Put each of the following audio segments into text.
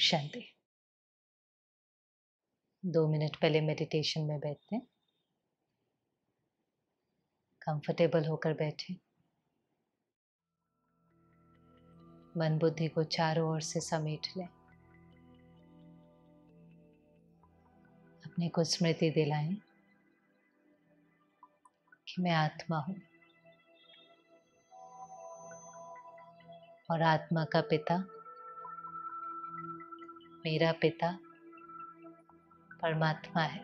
शांति दो मिनट पहले मेडिटेशन में बैठते हैं कंफर्टेबल होकर बैठे मन बुद्धि को चारों ओर से समेट लें अपने को स्मृति दिलाएं कि मैं आत्मा हूं और आत्मा का पिता मेरा पिता परमात्मा है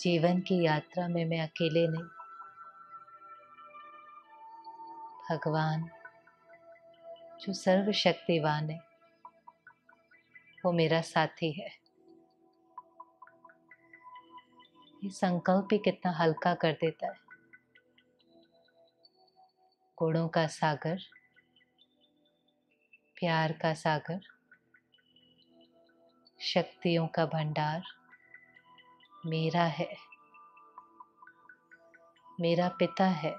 जीवन की यात्रा में मैं अकेले नहीं भगवान जो सर्वशक्तिवान है वो मेरा साथी है ये संकल्प ही कितना हल्का कर देता है गुणों का सागर प्यार का सागर शक्तियों का भंडार मेरा है मेरा पिता है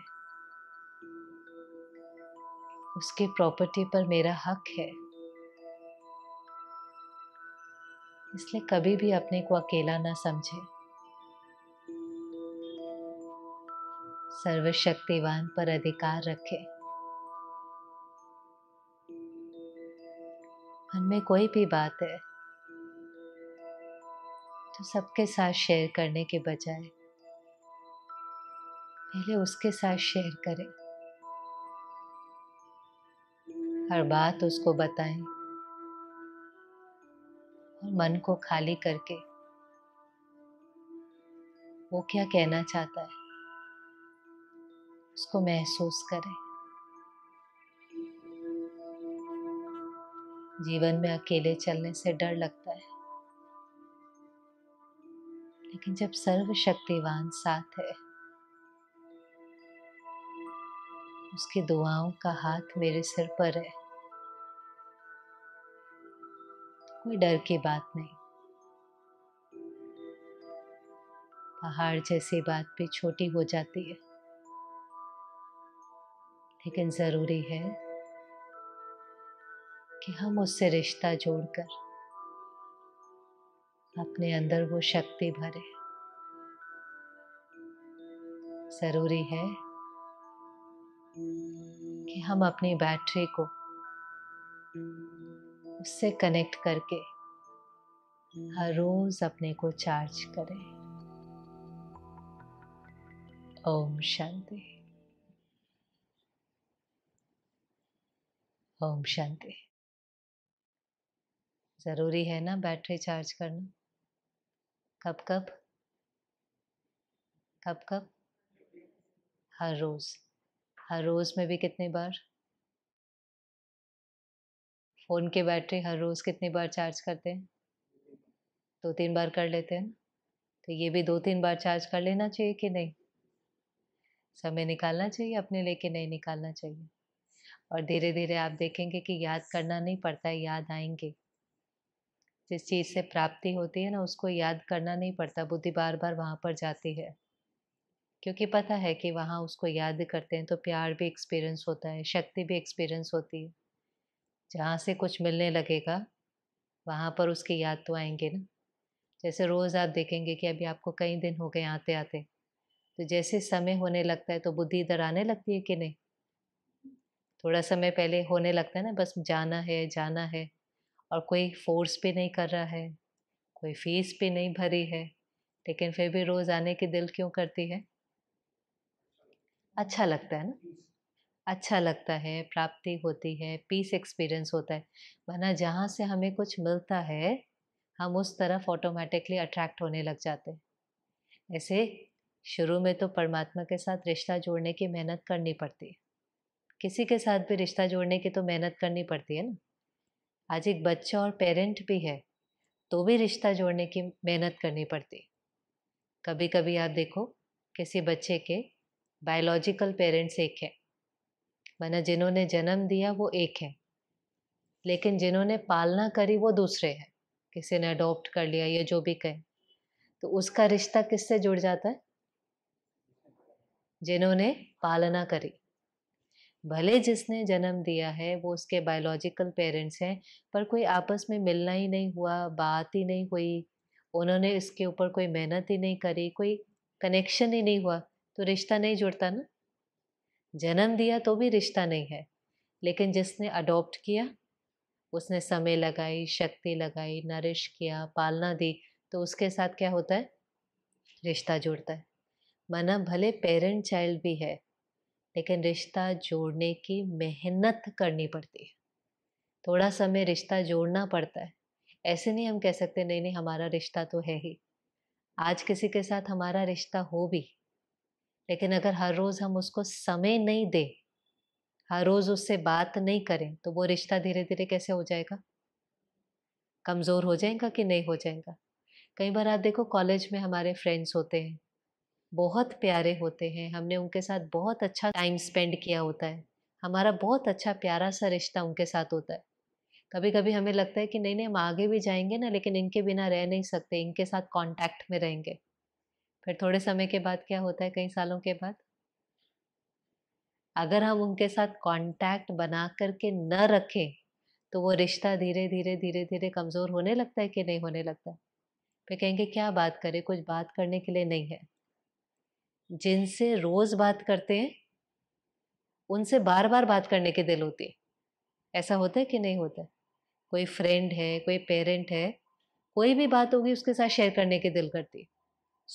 उसके प्रॉपर्टी पर मेरा हक है इसलिए कभी भी अपने को अकेला ना समझे सर्वशक्तिवान पर अधिकार रखें में कोई भी बात है तो सबके साथ शेयर करने के बजाय पहले उसके साथ शेयर करें हर बात उसको बताएं और मन को खाली करके वो क्या कहना चाहता है उसको महसूस करें जीवन में अकेले चलने से डर लगता है लेकिन जब सर्वशक्तिवान साथ है उसकी दुआओं का हाथ मेरे सिर पर है कोई डर की बात नहीं पहाड़ जैसी बात भी छोटी हो जाती है लेकिन ज़रूरी है कि हम उससे रिश्ता जोड़कर अपने अंदर वो शक्ति भरे जरूरी है कि हम अपनी बैटरी को उससे कनेक्ट करके हर रोज अपने को चार्ज करें ओम शांति ओम शांति ज़रूरी है ना बैटरी चार्ज करना कब कब कब कब हर रोज़ हर रोज़ में भी कितनी बार फ़ोन की बैटरी हर रोज़ कितनी बार चार्ज करते हैं दो तीन बार कर लेते हैं तो ये भी दो तीन बार चार्ज कर लेना चाहिए कि नहीं समय निकालना चाहिए अपने लिए कि नहीं निकालना चाहिए और धीरे धीरे आप देखेंगे कि याद करना नहीं पड़ता है याद आएंगे जिस चीज़ से प्राप्ति होती है ना उसको याद करना नहीं पड़ता बुद्धि बार बार वहाँ पर जाती है क्योंकि पता है कि वहाँ उसको याद करते हैं तो प्यार भी एक्सपीरियंस होता है शक्ति भी एक्सपीरियंस होती है जहाँ से कुछ मिलने लगेगा वहाँ पर उसकी याद तो आएंगे ना जैसे रोज़ आप देखेंगे कि अभी आपको कई दिन हो गए आते आते तो जैसे समय होने लगता है तो बुद्धि इधर आने लगती है कि नहीं थोड़ा समय पहले होने लगता है ना बस जाना है जाना है और कोई फोर्स पे नहीं कर रहा है कोई फीस पे नहीं भरी है लेकिन फिर भी रोज़ आने की दिल क्यों करती है अच्छा लगता है ना अच्छा लगता है प्राप्ति होती है पीस एक्सपीरियंस होता है वरना जहाँ से हमें कुछ मिलता है हम उस तरफ ऑटोमेटिकली अट्रैक्ट होने लग जाते हैं ऐसे शुरू में तो परमात्मा के साथ रिश्ता जोड़ने की मेहनत करनी पड़ती है किसी के साथ भी रिश्ता जोड़ने की तो मेहनत करनी पड़ती है ना आज एक बच्चा और पेरेंट भी है तो भी रिश्ता जोड़ने की मेहनत करनी पड़ती कभी कभी आप देखो किसी बच्चे के बायोलॉजिकल पेरेंट्स एक है माना जिन्होंने जन्म दिया वो एक है लेकिन जिन्होंने पालना करी वो दूसरे हैं किसी ने अडॉप्ट कर लिया या जो भी कहे तो उसका रिश्ता किससे जुड़ जाता है जिन्होंने पालना करी भले जिसने जन्म दिया है वो उसके बायोलॉजिकल पेरेंट्स हैं पर कोई आपस में मिलना ही नहीं हुआ बात ही नहीं हुई उन्होंने इसके ऊपर कोई मेहनत ही नहीं करी कोई कनेक्शन ही नहीं हुआ तो रिश्ता नहीं जुड़ता ना जन्म दिया तो भी रिश्ता नहीं है लेकिन जिसने अडॉप्ट किया उसने समय लगाई शक्ति लगाई नरिश किया पालना दी तो उसके साथ क्या होता है रिश्ता जुड़ता है माना भले पेरेंट चाइल्ड भी है लेकिन रिश्ता जोड़ने की मेहनत करनी पड़ती है थोड़ा समय रिश्ता जोड़ना पड़ता है ऐसे नहीं हम कह सकते नहीं नहीं हमारा रिश्ता तो है ही आज किसी के साथ हमारा रिश्ता हो भी लेकिन अगर हर रोज़ हम उसको समय नहीं दें हर रोज़ उससे बात नहीं करें तो वो रिश्ता धीरे धीरे कैसे हो जाएगा कमज़ोर हो जाएगा कि नहीं हो जाएगा कई बार आप देखो कॉलेज में हमारे फ्रेंड्स होते हैं बहुत प्यारे होते हैं हमने उनके साथ बहुत अच्छा टाइम स्पेंड किया होता है हमारा बहुत अच्छा प्यारा सा रिश्ता उनके साथ होता है कभी कभी हमें लगता है कि नहीं नहीं हम आगे भी जाएंगे ना लेकिन इनके बिना रह नहीं सकते इनके साथ कॉन्टैक्ट में रहेंगे फिर थोड़े समय के बाद क्या होता है कई सालों के बाद अगर हम उनके साथ कॉन्टैक्ट बना करके न रखें तो वो रिश्ता धीरे धीरे धीरे धीरे कमज़ोर होने लगता है कि नहीं होने लगता फिर कहेंगे क्या बात करें कुछ बात करने के लिए नहीं है जिनसे रोज़ बात करते हैं उनसे बार बार बात करने की दिल होती है ऐसा होता है कि नहीं होता कोई फ्रेंड है कोई पेरेंट है कोई भी बात होगी उसके साथ शेयर करने की दिल करती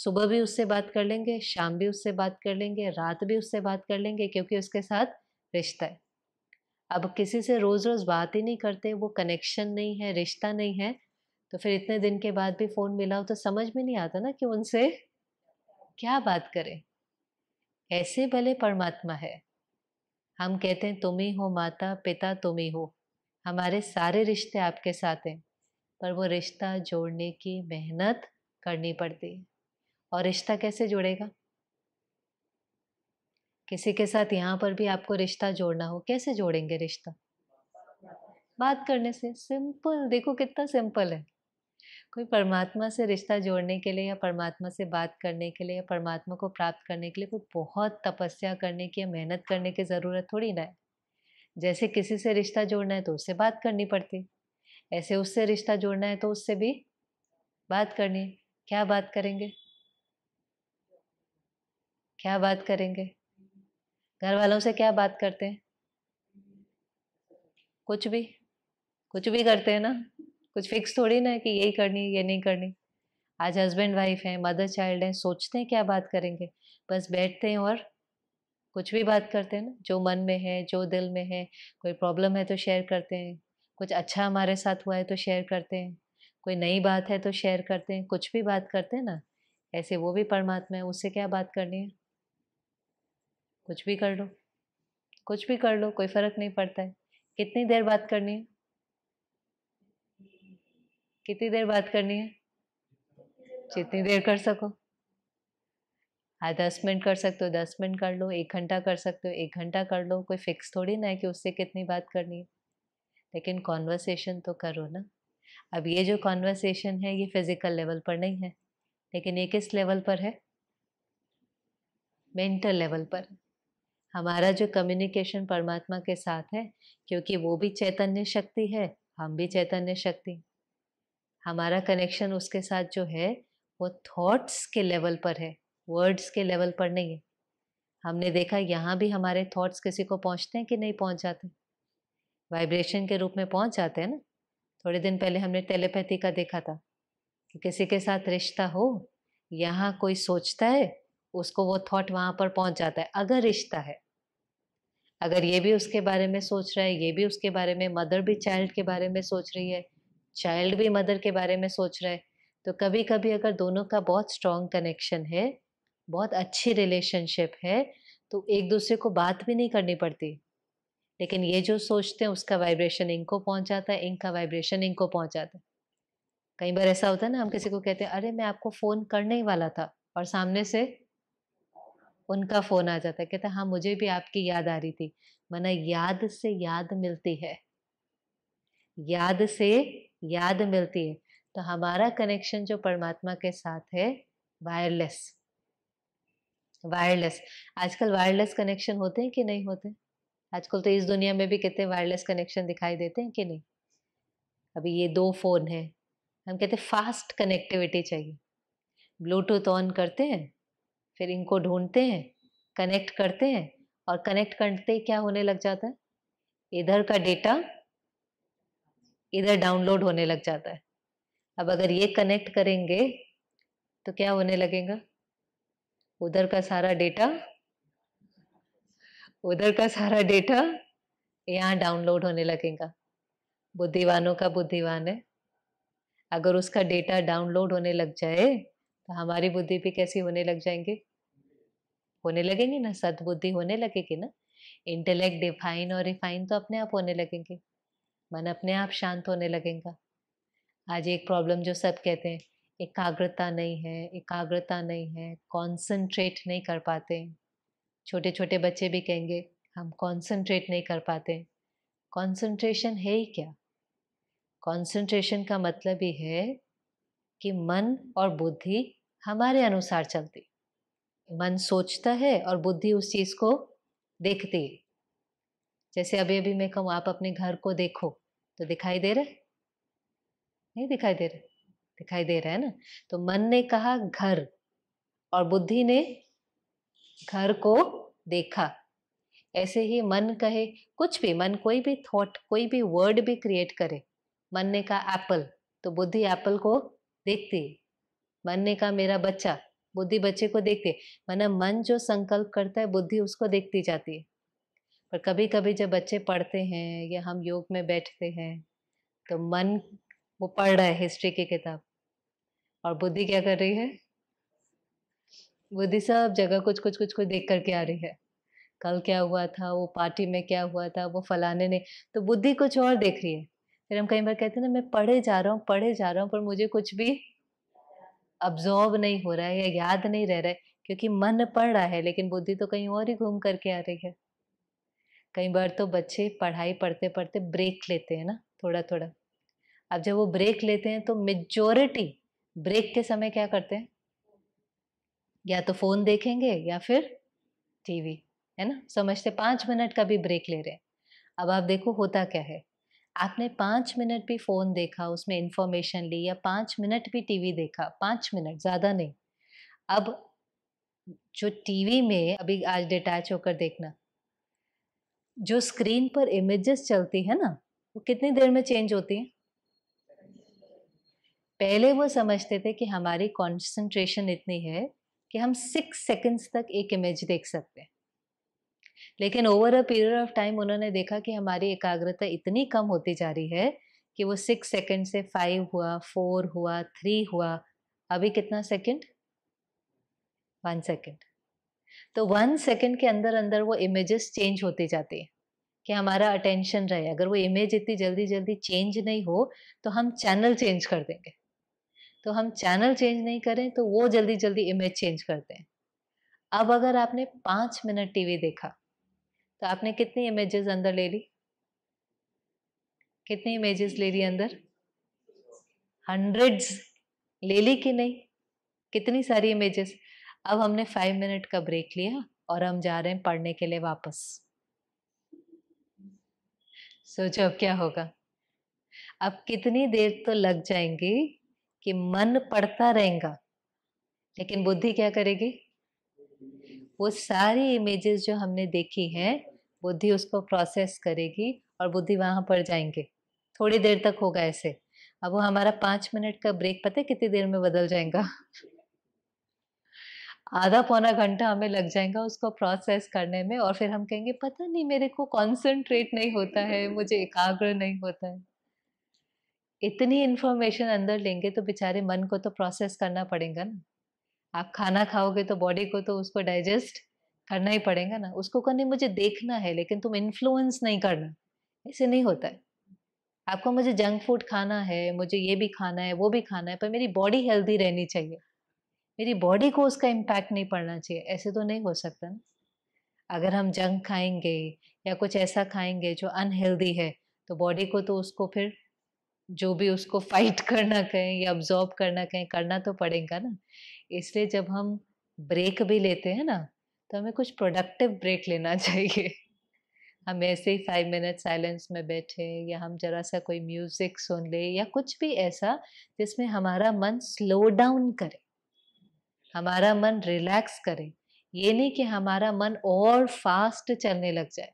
सुबह भी उससे बात कर लेंगे शाम भी उससे बात कर लेंगे रात भी उससे बात कर लेंगे क्योंकि उसके साथ रिश्ता है अब किसी से रोज़ रोज़ बात ही नहीं करते वो कनेक्शन नहीं है रिश्ता नहीं है तो फिर इतने दिन के बाद भी फ़ोन मिला हो तो समझ में नहीं आता ना कि उनसे क्या बात करें ऐसे भले परमात्मा है हम कहते हैं तुम ही हो माता पिता तुम ही हो हमारे सारे रिश्ते आपके साथ हैं पर वो रिश्ता जोड़ने की मेहनत करनी पड़ती है और रिश्ता कैसे जुड़ेगा किसी के साथ यहाँ पर भी आपको रिश्ता जोड़ना हो कैसे जोड़ेंगे रिश्ता बात करने से सिंपल देखो कितना सिंपल है कोई परमात्मा से रिश्ता जोड़ने के लिए या परमात्मा से बात करने के लिए या परमात्मा को प्राप्त करने के लिए कोई बहुत तपस्या करने की या मेहनत करने की ज़रूरत थोड़ी ना है जैसे किसी से रिश्ता जोड़ना है तो उससे बात करनी पड़ती ऐसे उससे रिश्ता जोड़ना है तो उससे भी बात करनी है क्या बात करेंगे क्या बात करेंगे घर वालों से क्या बात करते हैं कुछ भी कुछ भी करते हैं ना कुछ फिक्स थोड़ी ना है कि यही करनी है ये नहीं करनी आज हस्बैंड वाइफ हैं मदर चाइल्ड हैं सोचते हैं क्या बात करेंगे बस बैठते हैं और कुछ भी बात करते हैं ना जो मन में है जो दिल में है कोई प्रॉब्लम है तो शेयर करते हैं कुछ अच्छा हमारे साथ हुआ है तो शेयर करते हैं कोई नई बात है तो शेयर करते हैं कुछ भी बात करते हैं ना ऐसे वो भी परमात्मा है उससे क्या बात करनी है कुछ भी कर लो कुछ भी कर लो कोई फ़र्क नहीं पड़ता है कितनी देर बात करनी है कितनी देर बात करनी है जितनी देर कर सको हाँ दस मिनट कर सकते हो दस मिनट कर लो एक घंटा कर सकते हो एक घंटा कर लो कोई फिक्स थोड़ी ना है कि उससे कितनी बात करनी है लेकिन कॉन्वर्सेशन तो करो ना अब ये जो कॉन्वर्सेशन है ये फिज़िकल लेवल पर नहीं है लेकिन ये किस लेवल पर है मेंटल लेवल पर हमारा जो कम्युनिकेशन परमात्मा के साथ है क्योंकि वो भी चैतन्य शक्ति है हम भी चैतन्य शक्ति हमारा कनेक्शन उसके साथ जो है वो थॉट्स के लेवल पर है वर्ड्स के लेवल पर नहीं है हमने देखा यहाँ भी हमारे थॉट्स किसी को पहुँचते हैं कि नहीं पहुँच जाते वाइब्रेशन के रूप में पहुँच जाते हैं ना थोड़े दिन पहले हमने टेलीपैथी का देखा था कि किसी के साथ रिश्ता हो यहाँ कोई सोचता है उसको वो थॉट वहाँ पर पहुँच जाता है अगर रिश्ता है अगर ये भी उसके बारे में सोच रहा है ये भी उसके बारे में मदर भी चाइल्ड के बारे में सोच रही है चाइल्ड भी मदर के बारे में सोच रहा है तो कभी कभी अगर दोनों का बहुत स्ट्रॉन्ग कनेक्शन है बहुत अच्छी रिलेशनशिप है तो एक दूसरे को बात भी नहीं करनी पड़ती लेकिन ये जो सोचते हैं उसका वाइब्रेशन इंक को पहुंच जाता है इंक का वाइब्रेशन इंक को पहुंच जाता है कई बार ऐसा होता है ना हम किसी को कहते हैं अरे मैं आपको फ़ोन करने ही वाला था और सामने से उनका फ़ोन आ जाता है हैं हाँ मुझे भी आपकी याद आ रही थी मना याद से याद मिलती है याद से याद मिलती है तो हमारा कनेक्शन जो परमात्मा के साथ है वायरलेस वायरलेस आजकल वायरलेस कनेक्शन होते हैं कि नहीं होते आजकल तो इस दुनिया में भी कितने वायरलेस कनेक्शन दिखाई देते हैं कि नहीं अभी ये दो फोन है हम कहते हैं फास्ट कनेक्टिविटी चाहिए ब्लूटूथ ऑन करते हैं फिर इनको ढूंढते हैं कनेक्ट करते हैं और कनेक्ट करते क्या होने लग जाता है इधर का डेटा इधर डाउनलोड होने लग जाता है अब अगर ये कनेक्ट करेंगे तो क्या होने लगेगा उधर का सारा डेटा उधर का सारा डेटा यहाँ डाउनलोड होने लगेगा बुद्धिवानों का बुद्धिवान है अगर उसका डेटा डाउनलोड होने लग जाए तो हमारी बुद्धि भी कैसी होने लग जाएंगे होने लगेंगे ना सदबुद्धि होने लगेगी ना इंटेलेक्ट डिफाइन और रिफाइन तो अपने आप होने लगेंगे मन अपने आप शांत होने लगेगा आज एक प्रॉब्लम जो सब कहते हैं एकाग्रता नहीं है एकाग्रता नहीं है कंसंट्रेट नहीं कर पाते छोटे छोटे बच्चे भी कहेंगे हम कंसंट्रेट नहीं कर पाते कंसंट्रेशन है ही क्या कंसंट्रेशन का मतलब ही है कि मन और बुद्धि हमारे अनुसार चलती मन सोचता है और बुद्धि उस चीज़ को देखती है जैसे अभी अभी मैं कहूँ आप अपने घर को देखो तो दिखाई दे रहा है नहीं दिखाई दे रहा दिखाई दे रहा है ना तो मन ने कहा घर और बुद्धि ने घर को देखा ऐसे ही मन कहे कुछ भी मन कोई भी थॉट कोई भी वर्ड भी क्रिएट करे मन ने कहा एप्पल तो बुद्धि एप्पल को देखती है मन ने कहा मेरा बच्चा बुद्धि बच्चे को देखती है मन मतलब मन जो संकल्प करता है बुद्धि उसको देखती जाती है पर कभी कभी जब बच्चे पढ़ते हैं या हम योग में बैठते हैं तो मन वो पढ़ रहा है हिस्ट्री की किताब और बुद्धि क्या कर रही है बुद्धि सब जगह कुछ कुछ कुछ कुछ देख करके आ रही है कल क्या हुआ था वो पार्टी में क्या हुआ था वो फलाने ने तो बुद्धि कुछ और देख रही है फिर हम कई बार कहते हैं ना मैं पढ़े जा रहा हूँ पढ़े जा रहा हूँ पर मुझे कुछ भी अब्जॉर्ब नहीं हो रहा है या याद नहीं रह रहा है क्योंकि मन पढ़ रहा है लेकिन बुद्धि तो कहीं और ही घूम करके आ रही है कई बार तो बच्चे पढ़ाई पढ़ते पढ़ते ब्रेक लेते हैं ना थोड़ा थोड़ा अब जब वो ब्रेक लेते हैं तो मेजोरिटी ब्रेक के समय क्या करते हैं या तो फोन देखेंगे या फिर टीवी है ना समझते पाँच मिनट का भी ब्रेक ले रहे हैं अब आप देखो होता क्या है आपने पाँच मिनट भी फ़ोन देखा उसमें इंफॉर्मेशन ली या पाँच मिनट भी टीवी देखा पाँच मिनट ज़्यादा नहीं अब जो टीवी में अभी आज डिटैच होकर देखना जो स्क्रीन पर इमेजेस चलती है ना वो कितनी देर में चेंज होती है पहले वो समझते थे कि हमारी कंसंट्रेशन इतनी है कि हम सिक्स सेकंड्स तक एक इमेज देख सकते हैं लेकिन over a period of time उन्होंने देखा कि हमारी एकाग्रता इतनी कम होती जा रही है कि वो सिक्स सेकंड से फाइव हुआ फोर हुआ थ्री हुआ अभी कितना सेकंड वन सेकंड तो वन सेकेंड के अंदर अंदर वो इमेजेस चेंज होते जाते हैं कि हमारा अटेंशन रहे अगर वो इमेज इतनी जल्दी जल्दी चेंज नहीं हो तो हम चैनल चेंज कर देंगे तो हम चैनल चेंज नहीं करें तो वो जल्दी जल्दी इमेज चेंज करते हैं अब अगर आपने पाँच मिनट टीवी देखा तो आपने कितनी इमेजेस अंदर ले ली कितनी इमेजेस ले ली अंदर हंड्रेड्स ले ली कि नहीं कितनी सारी इमेजेस अब हमने फाइव मिनट का ब्रेक लिया और हम जा रहे हैं पढ़ने के लिए वापस सोचो अब क्या होगा अब कितनी देर तो लग जाएंगी कि मन पढ़ता रहेगा लेकिन बुद्धि क्या करेगी वो सारी इमेजेस जो हमने देखी है बुद्धि उसको प्रोसेस करेगी और बुद्धि वहां पर जाएंगे थोड़ी देर तक होगा ऐसे अब वो हमारा पांच मिनट का ब्रेक पता है कितनी देर में बदल जाएगा आधा पौना घंटा हमें लग जाएगा उसको प्रोसेस करने में और फिर हम कहेंगे पता नहीं मेरे को कॉन्सेंट्रेट नहीं होता है मुझे एकाग्र नहीं होता है इतनी इन्फॉर्मेशन अंदर लेंगे तो बेचारे मन को तो प्रोसेस करना पड़ेगा ना आप खाना खाओगे तो बॉडी को तो उसको डाइजेस्ट करना ही पड़ेगा ना उसको कहने मुझे देखना है लेकिन तुम इन्फ्लुएंस नहीं करना ऐसे नहीं होता है आपको मुझे जंक फूड खाना है मुझे ये भी खाना है वो भी खाना है पर मेरी बॉडी हेल्दी रहनी चाहिए मेरी बॉडी को उसका इम्पैक्ट नहीं पड़ना चाहिए ऐसे तो नहीं हो सकता ना अगर हम जंक खाएंगे या कुछ ऐसा खाएंगे जो अनहेल्दी है तो बॉडी को तो उसको फिर जो भी उसको फाइट करना कहें या अब्जॉर्ब करना कहें करना तो पड़ेगा ना इसलिए जब हम ब्रेक भी लेते हैं ना तो हमें कुछ प्रोडक्टिव ब्रेक लेना चाहिए हम ऐसे ही फाइव मिनट साइलेंस में बैठे या हम जरा सा कोई म्यूज़िक सुन ले या कुछ भी ऐसा जिसमें हमारा मन स्लो डाउन करे हमारा मन रिलैक्स करे ये नहीं कि हमारा मन और फास्ट चलने लग जाए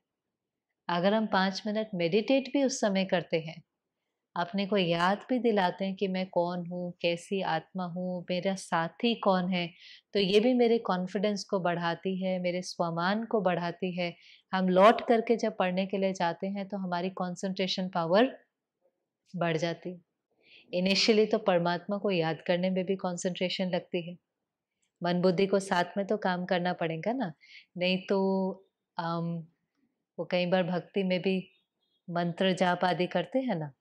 अगर हम पाँच मिनट मेडिटेट भी उस समय करते हैं अपने को याद भी दिलाते हैं कि मैं कौन हूँ कैसी आत्मा हूँ मेरा साथी कौन है तो ये भी मेरे कॉन्फिडेंस को बढ़ाती है मेरे स्वमान को बढ़ाती है हम लौट करके जब पढ़ने के लिए जाते हैं तो हमारी कंसंट्रेशन पावर बढ़ जाती इनिशियली तो परमात्मा को याद करने में भी कंसंट्रेशन लगती है मन बुद्धि को साथ में तो काम करना पड़ेगा ना नहीं तो आम, वो कई बार भक्ति में भी मंत्र जाप आदि करते हैं ना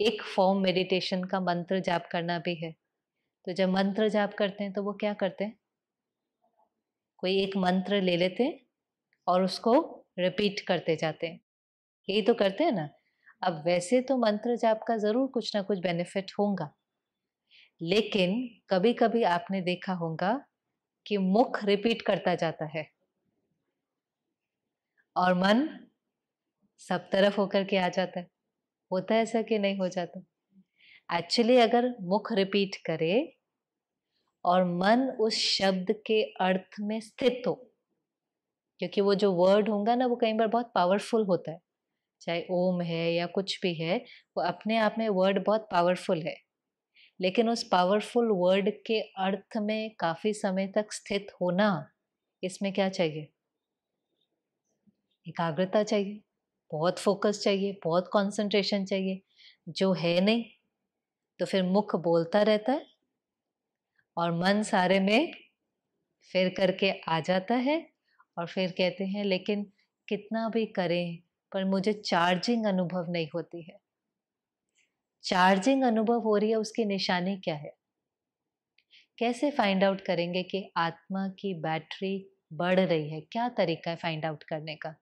एक फॉर्म मेडिटेशन का मंत्र जाप करना भी है तो जब मंत्र जाप करते हैं तो वो क्या करते हैं कोई एक मंत्र ले लेते हैं और उसको रिपीट करते जाते हैं यही तो करते हैं ना अब वैसे तो मंत्र जाप का ज़रूर कुछ ना कुछ बेनिफिट होगा लेकिन कभी कभी आपने देखा होगा कि मुख रिपीट करता जाता है और मन सब तरफ होकर के आ जाता है होता है ऐसा कि नहीं हो जाता एक्चुअली अगर मुख रिपीट करे और मन उस शब्द के अर्थ में स्थित हो क्योंकि वो जो वर्ड होगा ना वो कई बार बहुत पावरफुल होता है चाहे ओम है या कुछ भी है वो अपने आप में वर्ड बहुत पावरफुल है लेकिन उस पावरफुल वर्ड के अर्थ में काफ़ी समय तक स्थित होना इसमें क्या चाहिए एकाग्रता चाहिए बहुत फोकस चाहिए बहुत कंसंट्रेशन चाहिए जो है नहीं तो फिर मुख बोलता रहता है और मन सारे में फिर करके आ जाता है और फिर कहते हैं लेकिन कितना भी करें पर मुझे चार्जिंग अनुभव नहीं होती है चार्जिंग अनुभव हो रही है उसकी निशानी क्या है कैसे फाइंड आउट करेंगे कि आत्मा की बैटरी बढ़ रही है क्या तरीका है फाइंड आउट करने का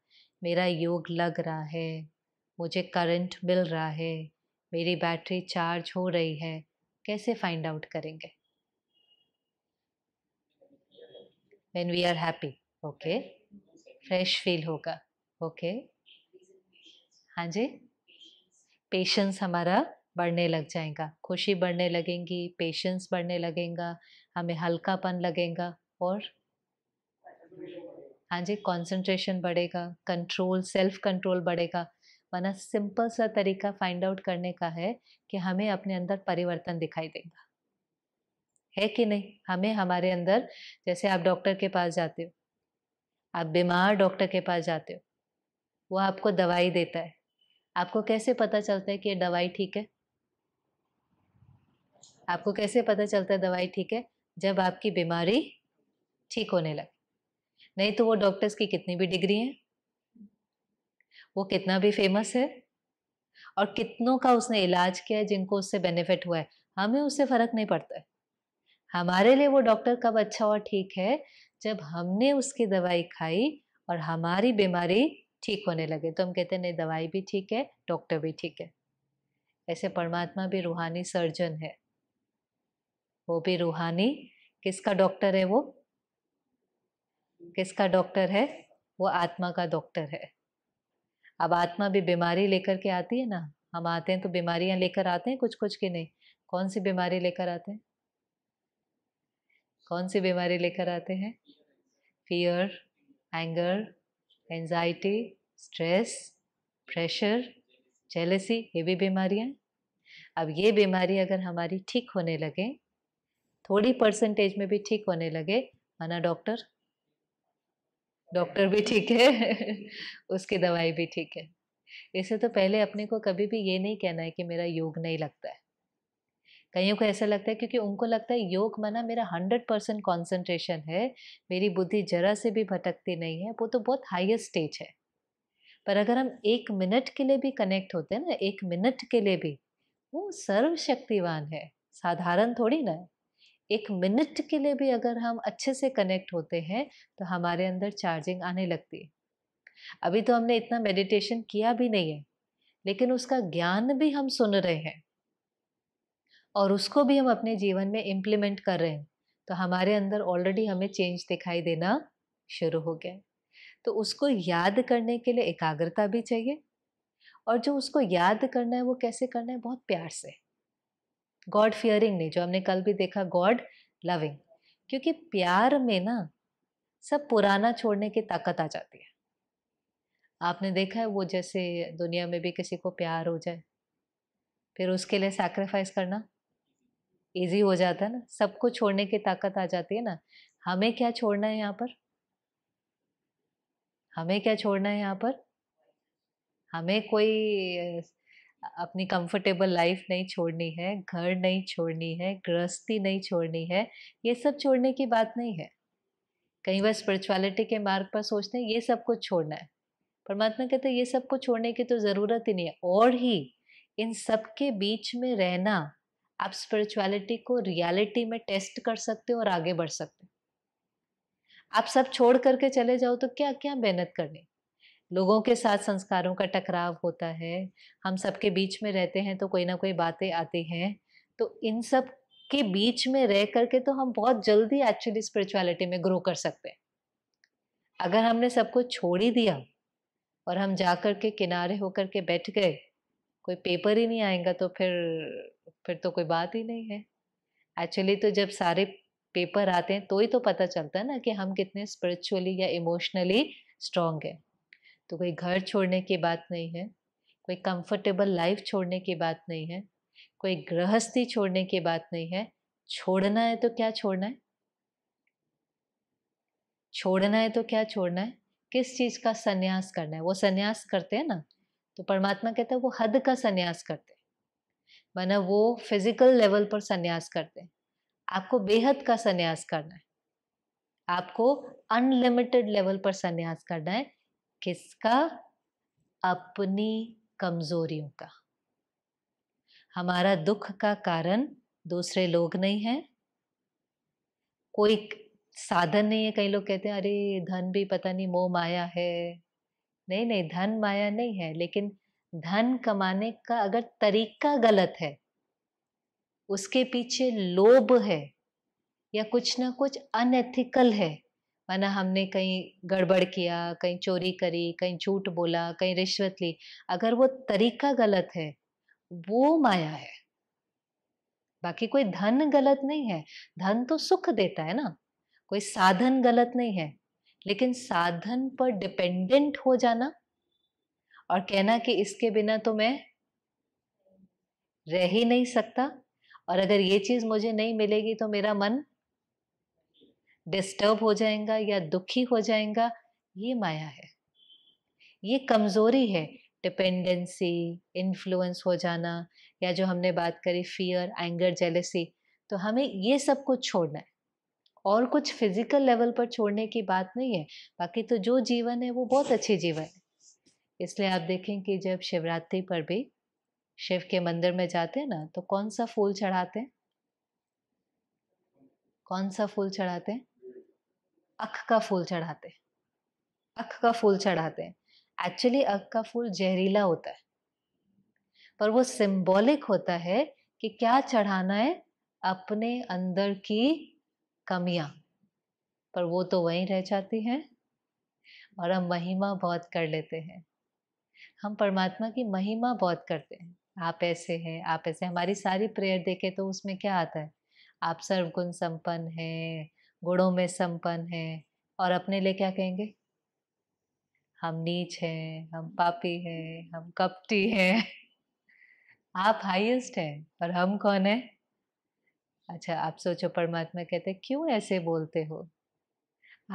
मेरा योग लग रहा है मुझे करंट मिल रहा है मेरी बैटरी चार्ज हो रही है कैसे फाइंड आउट करेंगे when we are happy okay fresh feel होगा ओके okay. हाँ जी पेशेंस हमारा बढ़ने लग जाएगा खुशी बढ़ने लगेंगी पेशेंस बढ़ने लगेगा हमें हल्कापन लगेगा और हाँ जी कंसंट्रेशन बढ़ेगा कंट्रोल सेल्फ कंट्रोल बढ़ेगा वरना सिंपल सा तरीका फाइंड आउट करने का है कि हमें अपने अंदर परिवर्तन दिखाई देगा है कि नहीं हमें हमारे अंदर जैसे आप डॉक्टर के पास जाते हो आप बीमार डॉक्टर के पास जाते हो वो आपको दवाई देता है आपको कैसे पता चलता है कि ये दवाई ठीक है आपको कैसे पता चलता है दवाई ठीक है जब आपकी बीमारी ठीक होने लगे नहीं तो वो डॉक्टर्स की कितनी भी डिग्री है वो कितना भी फेमस है और कितनों का उसने इलाज किया है जिनको उससे बेनिफिट हुआ है हमें उससे फर्क नहीं पड़ता है हमारे लिए वो डॉक्टर कब अच्छा और ठीक है जब हमने उसकी दवाई खाई और हमारी बीमारी ठीक होने लगे तो हम कहते हैं नहीं दवाई भी ठीक है डॉक्टर भी ठीक है ऐसे परमात्मा भी रूहानी सर्जन है वो भी रूहानी किसका डॉक्टर है वो किसका डॉक्टर है वो आत्मा का डॉक्टर है अब आत्मा भी बीमारी लेकर के आती है ना हम आते हैं तो बीमारियां लेकर आते हैं कुछ कुछ की नहीं कौन सी बीमारी लेकर आते हैं कौन सी बीमारी लेकर आते हैं fear anger anxiety stress pressure jealousy ये भी बीमारियाँ अब ये बीमारी अगर हमारी ठीक होने लगे थोड़ी परसेंटेज में भी ठीक होने लगे है ना डॉक्टर डॉक्टर भी ठीक है उसकी दवाई भी ठीक है इससे तो पहले अपने को कभी भी ये नहीं कहना है कि मेरा योग नहीं लगता है कईयों को ऐसा लगता है क्योंकि उनको लगता है योग माना मेरा हंड्रेड परसेंट कॉन्सेंट्रेशन है मेरी बुद्धि जरा से भी भटकती नहीं है वो तो बहुत हाईएस्ट स्टेज है पर अगर हम एक मिनट के लिए भी कनेक्ट होते हैं ना एक मिनट के लिए भी वो सर्वशक्तिवान है साधारण थोड़ी ना है एक मिनट के लिए भी अगर हम अच्छे से कनेक्ट होते हैं तो हमारे अंदर चार्जिंग आने लगती है अभी तो हमने इतना मेडिटेशन किया भी नहीं है लेकिन उसका ज्ञान भी हम सुन रहे हैं और उसको भी हम अपने जीवन में इम्प्लीमेंट कर रहे हैं तो हमारे अंदर ऑलरेडी हमें चेंज दिखाई देना शुरू हो गया तो उसको याद करने के लिए एकाग्रता भी चाहिए और जो उसको याद करना है वो कैसे करना है बहुत प्यार से गॉड फियरिंग नहीं जो हमने कल भी देखा गॉड लविंग क्योंकि प्यार में ना सब पुराना छोड़ने की ताकत आ जाती है आपने देखा है वो जैसे दुनिया में भी किसी को प्यार हो जाए फिर उसके लिए सैक्रिफाइस करना इजी हो जाता है ना सबको छोड़ने की ताकत आ जाती है ना हमें क्या छोड़ना है यहाँ पर हमें क्या छोड़ना है यहाँ पर हमें कोई अपनी कंफर्टेबल लाइफ नहीं छोड़नी है घर नहीं छोड़नी है गृहस्थी नहीं छोड़नी है ये सब छोड़ने की बात नहीं है कहीं बार स्पिरिचुअलिटी के मार्ग पर सोचते हैं ये सब कुछ छोड़ना है परमात्मा कहते हैं ये सब कुछ छोड़ने की तो ज़रूरत ही नहीं है और ही इन सब के बीच में रहना आप स्पिरिचुअलिटी को रियलिटी में टेस्ट कर सकते हो और आगे बढ़ सकते हो आप सब छोड़ करके चले जाओ तो क्या क्या मेहनत करनी लोगों के साथ संस्कारों का टकराव होता है हम सबके बीच में रहते हैं तो कोई ना कोई बातें आती हैं तो इन सब के बीच में रह करके तो हम बहुत जल्दी एक्चुअली स्पिरिचुअलिटी में ग्रो कर सकते हैं अगर हमने सबको छोड़ ही दिया और हम जा कर के किनारे होकर के बैठ गए कोई पेपर ही नहीं आएगा तो फिर फिर तो कोई बात ही नहीं है एक्चुअली तो जब सारे पेपर आते हैं तो ही तो पता चलता है ना कि हम कितने स्पिरिचुअली या इमोशनली स्ट्रांग हैं तो कोई घर छोड़ने की बात नहीं है कोई कंफर्टेबल लाइफ छोड़ने की बात नहीं है कोई गृहस्थी छोड़ने की बात नहीं है छोड़ना है तो क्या छोड़ना है छोड़ना है तो क्या छोड़ना है किस चीज़ का संन्यास करना है वो संन्यास करते हैं ना तो परमात्मा कहते हैं वो हद का संन्यास करते हैं माना वो फिजिकल लेवल पर संन्यास करते हैं आपको बेहद का संन्यास करना है आपको अनलिमिटेड लेवल पर संन्यास करना है किसका अपनी कमजोरियों का हमारा दुख का कारण दूसरे लोग नहीं है कोई साधन नहीं है कई लोग कहते हैं अरे धन भी पता नहीं मोह माया है नहीं नहीं धन माया नहीं है लेकिन धन कमाने का अगर तरीका गलत है उसके पीछे लोभ है या कुछ ना कुछ अनएथिकल है वरना हमने कहीं गड़बड़ किया कहीं चोरी करी कहीं झूठ बोला कहीं रिश्वत ली अगर वो तरीका गलत है वो माया है बाकी कोई धन गलत नहीं है धन तो सुख देता है ना कोई साधन गलत नहीं है लेकिन साधन पर डिपेंडेंट हो जाना और कहना कि इसके बिना तो मैं रह ही नहीं सकता और अगर ये चीज़ मुझे नहीं मिलेगी तो मेरा मन डिस्टर्ब हो जाएगा या दुखी हो जाएगा ये माया है ये कमज़ोरी है डिपेंडेंसी इन्फ्लुएंस हो जाना या जो हमने बात करी फियर एंगर जेलेसी तो हमें ये सब कुछ छोड़ना है और कुछ फिजिकल लेवल पर छोड़ने की बात नहीं है बाकी तो जो जीवन है वो बहुत अच्छे जीवन है इसलिए आप देखें कि जब शिवरात्रि पर भी शिव के मंदिर में जाते हैं ना तो कौन सा फूल चढ़ाते हैं कौन सा फूल चढ़ाते हैं अख का फूल चढ़ाते हैं अख का फूल चढ़ाते हैं एक्चुअली अख का फूल जहरीला होता है पर वो सिंबॉलिक होता है कि क्या चढ़ाना है अपने अंदर की कमियां पर वो तो वहीं रह जाती हैं और हम महिमा बहुत कर लेते हैं हम परमात्मा की महिमा बहुत करते हैं आप ऐसे हैं आप ऐसे हमारी सारी प्रेयर देखे तो उसमें क्या आता है आप सर्वगुण संपन्न हैं गुणों में संपन्न हैं और अपने लिए क्या कहेंगे हम नीच हैं हम पापी हैं हम कपटी हैं आप हाईएस्ट हैं और हम कौन है अच्छा आप सोचो परमात्मा कहते क्यों ऐसे बोलते हो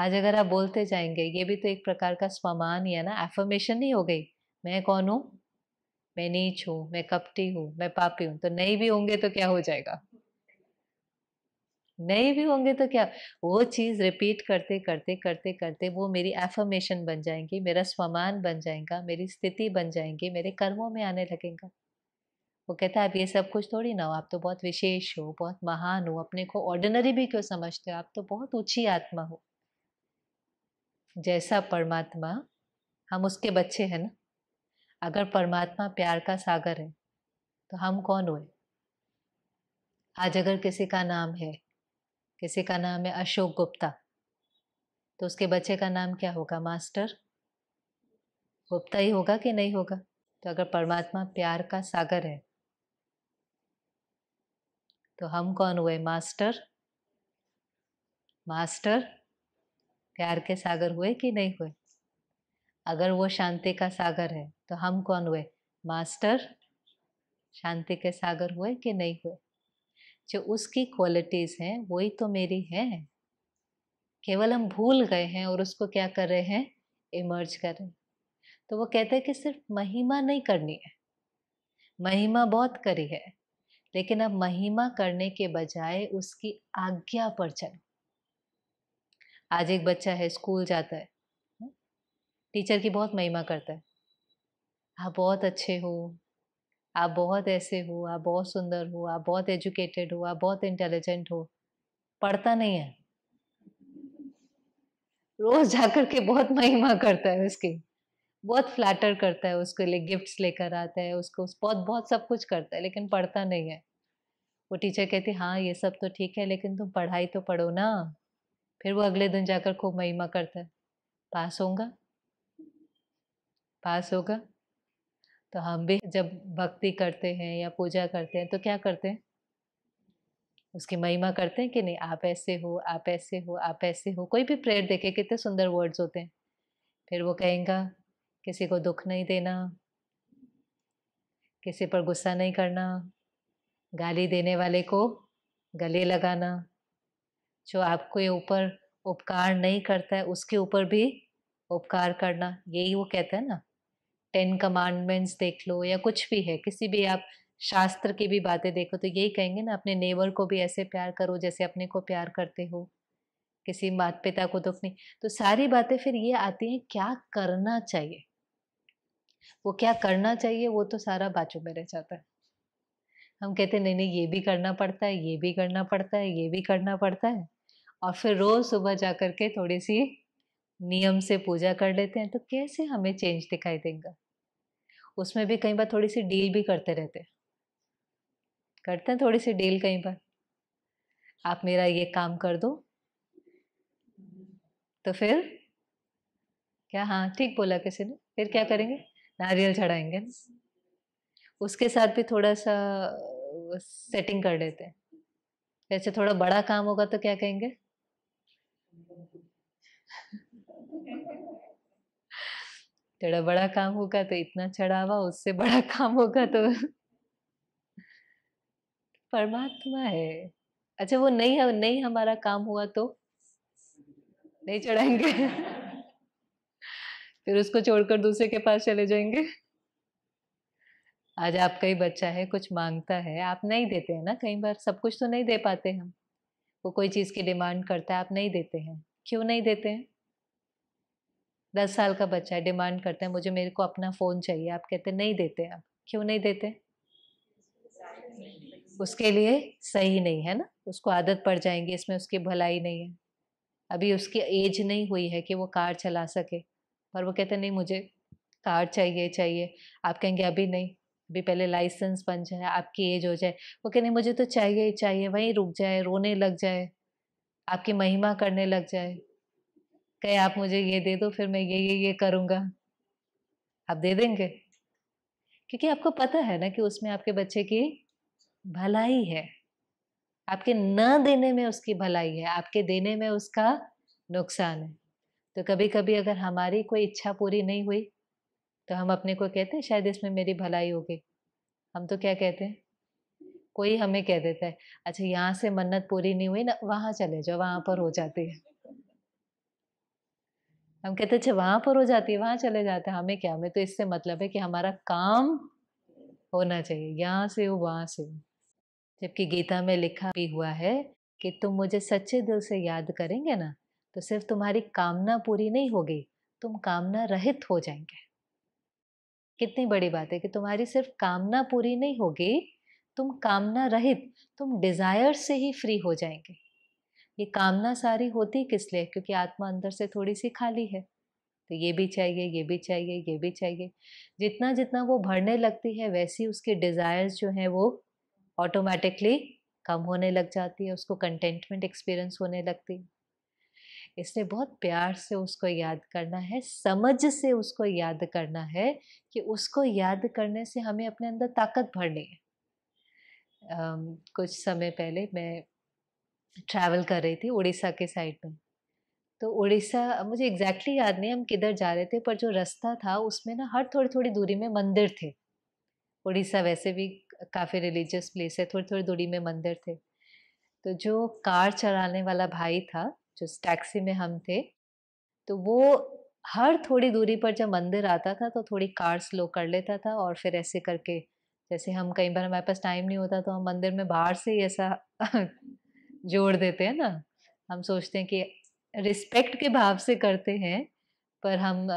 आज अगर आप बोलते जाएंगे ये भी तो एक प्रकार का स्वमान ही है ना एफर्मेशन ही हो गई मैं कौन हूँ मैं नीच हूँ मैं कपटी हूँ मैं पापी हूँ तो नहीं भी होंगे तो क्या हो जाएगा नए भी होंगे तो क्या वो चीज़ रिपीट करते करते करते करते वो मेरी एफर्मेशन बन जाएंगी मेरा स्वमान बन जाएगा मेरी स्थिति बन जाएंगी मेरे कर्मों में आने लगेगा वो कहता है आप ये सब कुछ थोड़ी ना हो आप तो बहुत विशेष हो बहुत महान हो अपने को ऑर्डिनरी भी क्यों समझते हो आप तो बहुत ऊंची आत्मा हो जैसा परमात्मा हम उसके बच्चे हैं ना अगर परमात्मा प्यार का सागर है तो हम कौन हुए आज अगर किसी का नाम है किसी का नाम है अशोक गुप्ता तो उसके बच्चे का नाम क्या होगा मास्टर गुप्ता ही होगा कि नहीं होगा तो अगर परमात्मा प्यार का सागर है तो हम कौन हुए मास्टर मास्टर प्यार के सागर हुए कि नहीं हुए अगर वो शांति का सागर है तो हम कौन हुए मास्टर शांति के सागर हुए कि नहीं हुए जो उसकी क्वालिटीज़ हैं वही तो मेरी हैं केवल हम भूल गए हैं और उसको क्या कर रहे हैं इमर्ज कर रहे हैं तो वो कहते हैं कि सिर्फ महिमा नहीं करनी है महिमा बहुत करी है लेकिन अब महिमा करने के बजाय उसकी आज्ञा पर चलो आज एक बच्चा है स्कूल जाता है हाँ? टीचर की बहुत महिमा करता है आप बहुत अच्छे हो आप बहुत ऐसे हो आप बहुत सुंदर हो आप बहुत एजुकेटेड हो आप बहुत इंटेलिजेंट हो पढ़ता नहीं है रोज जाकर के बहुत महिमा करता है उसकी बहुत फ्लैटर करता है उसके लिए गिफ्ट्स लेकर आता है उसको उस बहुत बहुत सब कुछ करता है लेकिन पढ़ता नहीं है वो टीचर कहती हाँ ये सब तो ठीक है लेकिन तुम पढ़ाई तो पढ़ो ना फिर वो अगले दिन जाकर खूब महिमा करता है पास होगा पास होगा तो हम भी जब भक्ति करते हैं या पूजा करते हैं तो क्या करते हैं उसकी महिमा करते हैं कि नहीं आप ऐसे हो आप ऐसे हो आप ऐसे हो कोई भी प्रेयर देखे कितने सुंदर वर्ड्स होते हैं फिर वो कहेगा किसी को दुख नहीं देना किसी पर गुस्सा नहीं करना गाली देने वाले को गले लगाना जो आपके ऊपर उपकार नहीं करता है उसके ऊपर भी उपकार करना यही वो कहता है ना टेन कमांडमेंट्स देख लो या कुछ भी है किसी भी आप शास्त्र की भी बातें देखो तो यही कहेंगे ना अपने नेबर को भी ऐसे प्यार करो जैसे अपने को प्यार करते हो किसी मात पिता को दुख नहीं तो सारी बातें फिर ये आती हैं क्या करना चाहिए वो क्या करना चाहिए वो तो सारा बाजू में रह जाता है हम कहते नहीं नहीं ये भी करना पड़ता है ये भी करना पड़ता है ये भी करना पड़ता है और फिर रोज सुबह जा कर के थोड़ी सी नियम से पूजा कर लेते हैं तो कैसे हमें चेंज दिखाई देगा उसमें भी कई बार थोड़ी सी डील भी करते रहते हैं करते हैं थोड़ी सी डील कई बार आप मेरा ये काम कर दो तो फिर क्या हाँ ठीक बोला किसी ने फिर क्या करेंगे नारियल चढ़ाएंगे उसके साथ भी थोड़ा सा सेटिंग कर लेते हैं जैसे थोड़ा बड़ा काम होगा तो क्या कहेंगे थोड़ा बड़ा काम होगा तो इतना चढ़ावा उससे बड़ा काम होगा तो परमात्मा है अच्छा वो नहीं है नहीं हमारा काम हुआ तो नहीं चढ़ाएंगे फिर उसको छोड़कर दूसरे के पास चले जाएंगे आज आपका ही बच्चा है कुछ मांगता है आप नहीं देते हैं ना कई बार सब कुछ तो नहीं दे पाते हम वो कोई चीज़ की डिमांड करता है आप नहीं देते हैं क्यों नहीं देते हैं दस साल का बच्चा है डिमांड करता है मुझे मेरे को अपना फ़ोन चाहिए आप कहते नहीं देते आप क्यों नहीं देते उसके लिए सही नहीं है ना उसको आदत पड़ जाएंगी इसमें उसकी भलाई नहीं है अभी उसकी एज नहीं हुई है कि वो कार चला सके पर वो कहते नहीं मुझे कार चाहिए चाहिए आप कहेंगे अभी नहीं अभी पहले लाइसेंस बन जाए आपकी एज हो जाए वो कहने मुझे तो चाहिए ही चाहिए वहीं रुक जाए रोने लग जाए आपकी महिमा करने लग जाए कहे आप मुझे ये दे दो फिर मैं ये ये ये करूँगा आप दे देंगे क्योंकि आपको पता है ना कि उसमें आपके बच्चे की भलाई है आपके न देने में उसकी भलाई है आपके देने में उसका नुकसान है तो कभी कभी अगर हमारी कोई इच्छा पूरी नहीं हुई तो हम अपने को कहते हैं शायद इसमें मेरी भलाई होगी हम तो क्या कहते हैं कोई हमें कह देता है अच्छा यहाँ से मन्नत पूरी नहीं हुई ना वहाँ चले जाओ वहाँ पर हो जाती है हम कहते अच्छा वहां पर हो जाती है वहां चले जाते हैं हमें क्या हमें तो इससे मतलब है कि हमारा काम होना चाहिए यहाँ से हो वहां से हो जबकि गीता में लिखा भी हुआ है कि तुम मुझे सच्चे दिल से याद करेंगे ना तो सिर्फ तुम्हारी कामना पूरी नहीं होगी तुम कामना रहित हो जाएंगे कितनी बड़ी बात है कि तुम्हारी सिर्फ कामना पूरी नहीं होगी तुम कामना रहित तुम डिज़ायर से ही फ्री हो जाएंगे ये कामना सारी होती किस लिए क्योंकि आत्मा अंदर से थोड़ी सी खाली है तो ये भी चाहिए ये भी चाहिए ये भी चाहिए जितना जितना वो भरने लगती है वैसी उसके डिज़ायर्स जो हैं वो ऑटोमेटिकली कम होने लग जाती है उसको कंटेंटमेंट एक्सपीरियंस होने लगती है इसलिए बहुत प्यार से उसको याद करना है समझ से उसको याद करना है कि उसको याद करने से हमें अपने अंदर ताकत भरनी है um, कुछ समय पहले मैं ट्रैवल कर रही थी उड़ीसा के साइड में तो उड़ीसा मुझे एग्जैक्टली याद नहीं हम किधर जा रहे थे पर जो रास्ता था उसमें ना हर थोड़ी थोड़ी दूरी में मंदिर थे उड़ीसा वैसे भी काफ़ी रिलीजियस प्लेस है थोड़ी थोड़ी दूरी में मंदिर थे तो जो कार चलाने वाला भाई था जो टैक्सी में हम थे तो वो हर थोड़ी दूरी पर जब मंदिर आता था तो थोड़ी कार स्लो कर लेता था और फिर ऐसे करके जैसे हम कई बार हमारे पास टाइम नहीं होता तो हम मंदिर में बाहर से ही ऐसा जोड़ देते हैं ना हम सोचते हैं कि रिस्पेक्ट के भाव से करते हैं पर हम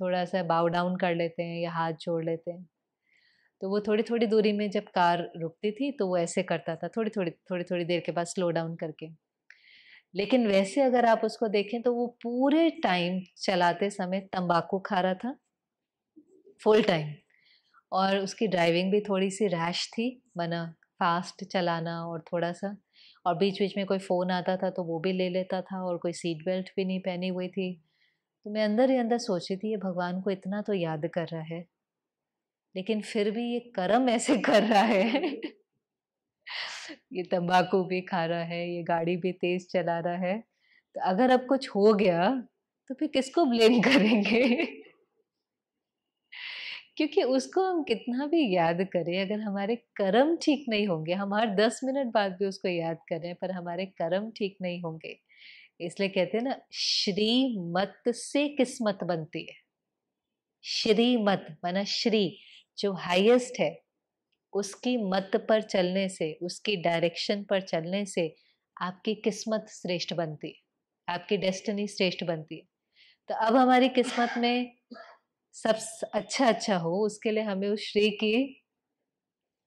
थोड़ा सा बाव डाउन कर लेते हैं या हाथ जोड़ लेते हैं तो वो थोड़ी थोड़ी दूरी में जब कार रुकती थी तो वो ऐसे करता था थोड़ी थोड़ी थोड़ी थोड़ी देर के बाद स्लो डाउन करके लेकिन वैसे अगर आप उसको देखें तो वो पूरे टाइम चलाते समय तंबाकू खा रहा था फुल टाइम और उसकी ड्राइविंग भी थोड़ी सी रैश थी मना फास्ट चलाना और थोड़ा सा और बीच बीच में कोई फ़ोन आता था तो वो भी ले लेता था और कोई सीट बेल्ट भी नहीं पहनी हुई थी तो मैं अंदर ही अंदर सोची थी ये भगवान को इतना तो याद कर रहा है लेकिन फिर भी ये कर्म ऐसे कर रहा है ये तंबाकू भी खा रहा है ये गाड़ी भी तेज चला रहा है तो अगर अब कुछ हो गया तो फिर किसको ब्लेम करेंगे क्योंकि उसको हम कितना भी याद करें अगर हमारे कर्म ठीक नहीं होंगे हम हर दस मिनट बाद भी उसको याद करें पर हमारे कर्म ठीक नहीं होंगे इसलिए कहते हैं ना श्रीमत से किस्मत बनती है श्रीमत माना श्री जो हाईएस्ट है उसकी मत पर चलने से उसकी डायरेक्शन पर चलने से आपकी किस्मत श्रेष्ठ बनती है आपकी डेस्टिनी श्रेष्ठ बनती है तो अब हमारी किस्मत में सब अच्छा अच्छा हो उसके लिए हमें उस श्री के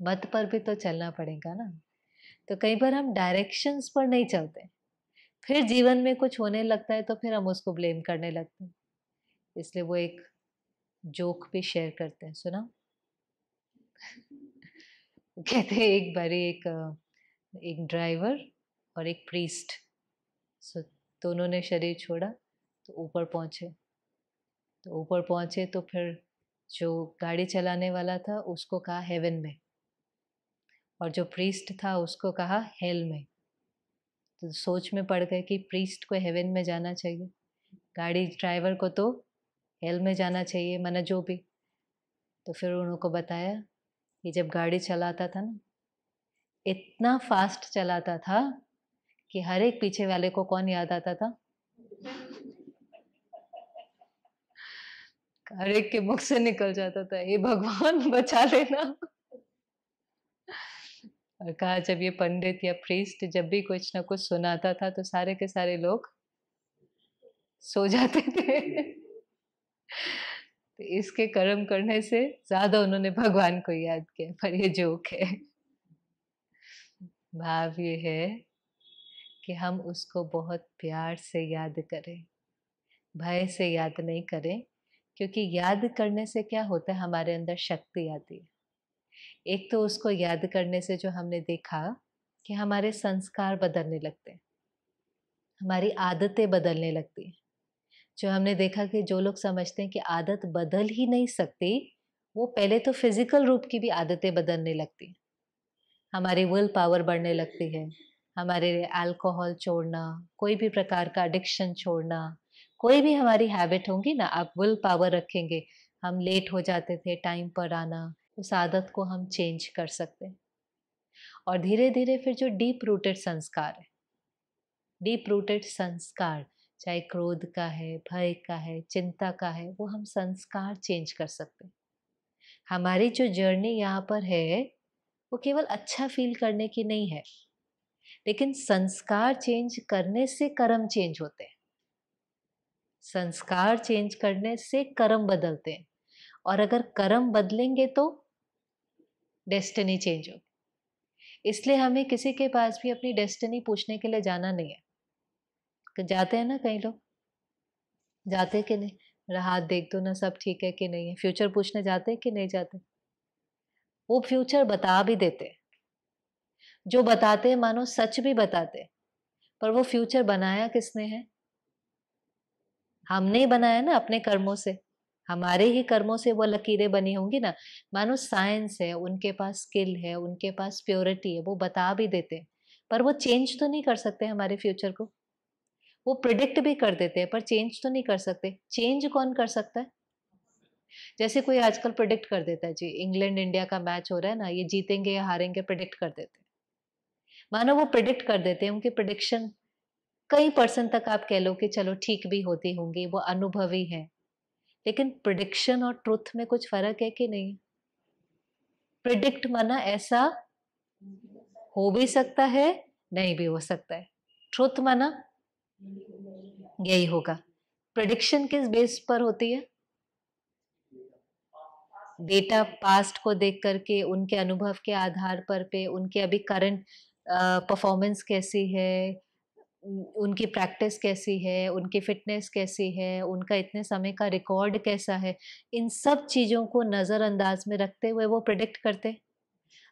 मत पर भी तो चलना पड़ेगा ना तो कई बार हम डायरेक्शंस पर नहीं चलते फिर जीवन में कुछ होने लगता है तो फिर हम उसको ब्लेम करने लगते हैं इसलिए वो एक जोक भी शेयर करते हैं सुना कहते हैं एक बारी एक एक ड्राइवर और एक प्रीस्ट सो दोनों ने शरीर छोड़ा तो ऊपर पहुंचे तो ऊपर पहुँचे तो फिर जो गाड़ी चलाने वाला था उसको कहा हेवन में और जो प्रीस्ट था उसको कहा हेल में तो सोच में पड़ गए कि प्रीस्ट को हेवन में जाना चाहिए गाड़ी ड्राइवर को तो हेल में जाना चाहिए मना जो भी तो फिर उनको बताया कि जब गाड़ी चलाता था ना इतना फास्ट चलाता था कि हर एक पीछे वाले को कौन याद आता था हर एक के मुख से निकल जाता था ये भगवान बचा लेना और कहा जब ये पंडित या प्रीस्ट जब भी कुछ ना कुछ सुनाता था तो सारे के सारे लोग सो जाते थे तो इसके कर्म करने से ज्यादा उन्होंने भगवान को याद किया पर ये जोक है भाव ये है कि हम उसको बहुत प्यार से याद करें भय से याद नहीं करें क्योंकि याद करने से क्या होता है हमारे अंदर शक्ति आती है एक तो उसको याद करने से जो हमने देखा कि हमारे संस्कार बदलने लगते हैं हमारी आदतें बदलने लगती हैं जो हमने देखा कि जो लोग समझते हैं कि आदत बदल ही नहीं सकती वो पहले तो फिज़िकल रूप की भी आदतें बदलने लगती हमारी विल पावर बढ़ने लगती है हमारे अल्कोहल छोड़ना कोई भी प्रकार का एडिक्शन छोड़ना कोई भी हमारी हैबिट होंगी ना आप विल पावर रखेंगे हम लेट हो जाते थे टाइम पर आना उस आदत को हम चेंज कर सकते हैं और धीरे धीरे फिर जो डीप रूटेड संस्कार है डीप रूटेड संस्कार चाहे क्रोध का है भय का है चिंता का है वो हम संस्कार चेंज कर सकते हैं हमारी जो जर्नी यहाँ पर है वो केवल अच्छा फील करने की नहीं है लेकिन संस्कार चेंज करने से कर्म चेंज होते हैं संस्कार चेंज करने से कर्म बदलते हैं और अगर कर्म बदलेंगे तो डेस्टिनी चेंज होगी इसलिए हमें किसी के पास भी अपनी डेस्टिनी पूछने के लिए जाना नहीं है जाते हैं ना कई लोग जाते कि नहीं मेरा हाथ देख दो ना सब ठीक है कि नहीं है फ्यूचर पूछने जाते कि नहीं जाते वो फ्यूचर बता भी देते जो बताते मानो सच भी बताते पर वो फ्यूचर बनाया किसने है हमने ही बनाया ना अपने कर्मों से हमारे ही कर्मों से वो लकीरें बनी होंगी ना मानो साइंस है उनके पास स्किल है उनके पास प्योरिटी है वो बता भी देते हैं पर वो चेंज तो नहीं कर सकते हमारे फ्यूचर को वो प्रिडिक्ट भी कर देते हैं पर चेंज तो नहीं कर सकते चेंज कौन कर सकता है जैसे कोई आजकल प्रिडिक्ट कर देता है जी इंग्लैंड इंडिया का मैच हो रहा है ना ये जीतेंगे या हारेंगे प्रिडिक्ट कर देते हैं मानो वो प्रिडिक्ट कर देते हैं उनकी प्रिडिक्शन कई परसेंट तक आप कह लो कि चलो ठीक भी होती होंगी वो अनुभवी है लेकिन प्रिडिक्शन और ट्रुथ में कुछ फर्क है कि नहीं प्रिडिक्ट माना ऐसा हो भी सकता है नहीं भी हो सकता है ट्रुथ माना यही होगा प्रडिक्शन किस बेस पर होती है डेटा पास्ट को देख करके उनके अनुभव के आधार पर पे उनके अभी करंट परफॉर्मेंस कैसी है उनकी प्रैक्टिस कैसी है उनकी फिटनेस कैसी है उनका इतने समय का रिकॉर्ड कैसा है इन सब चीज़ों को नज़रअंदाज में रखते हुए वो प्रिडिक्ट करते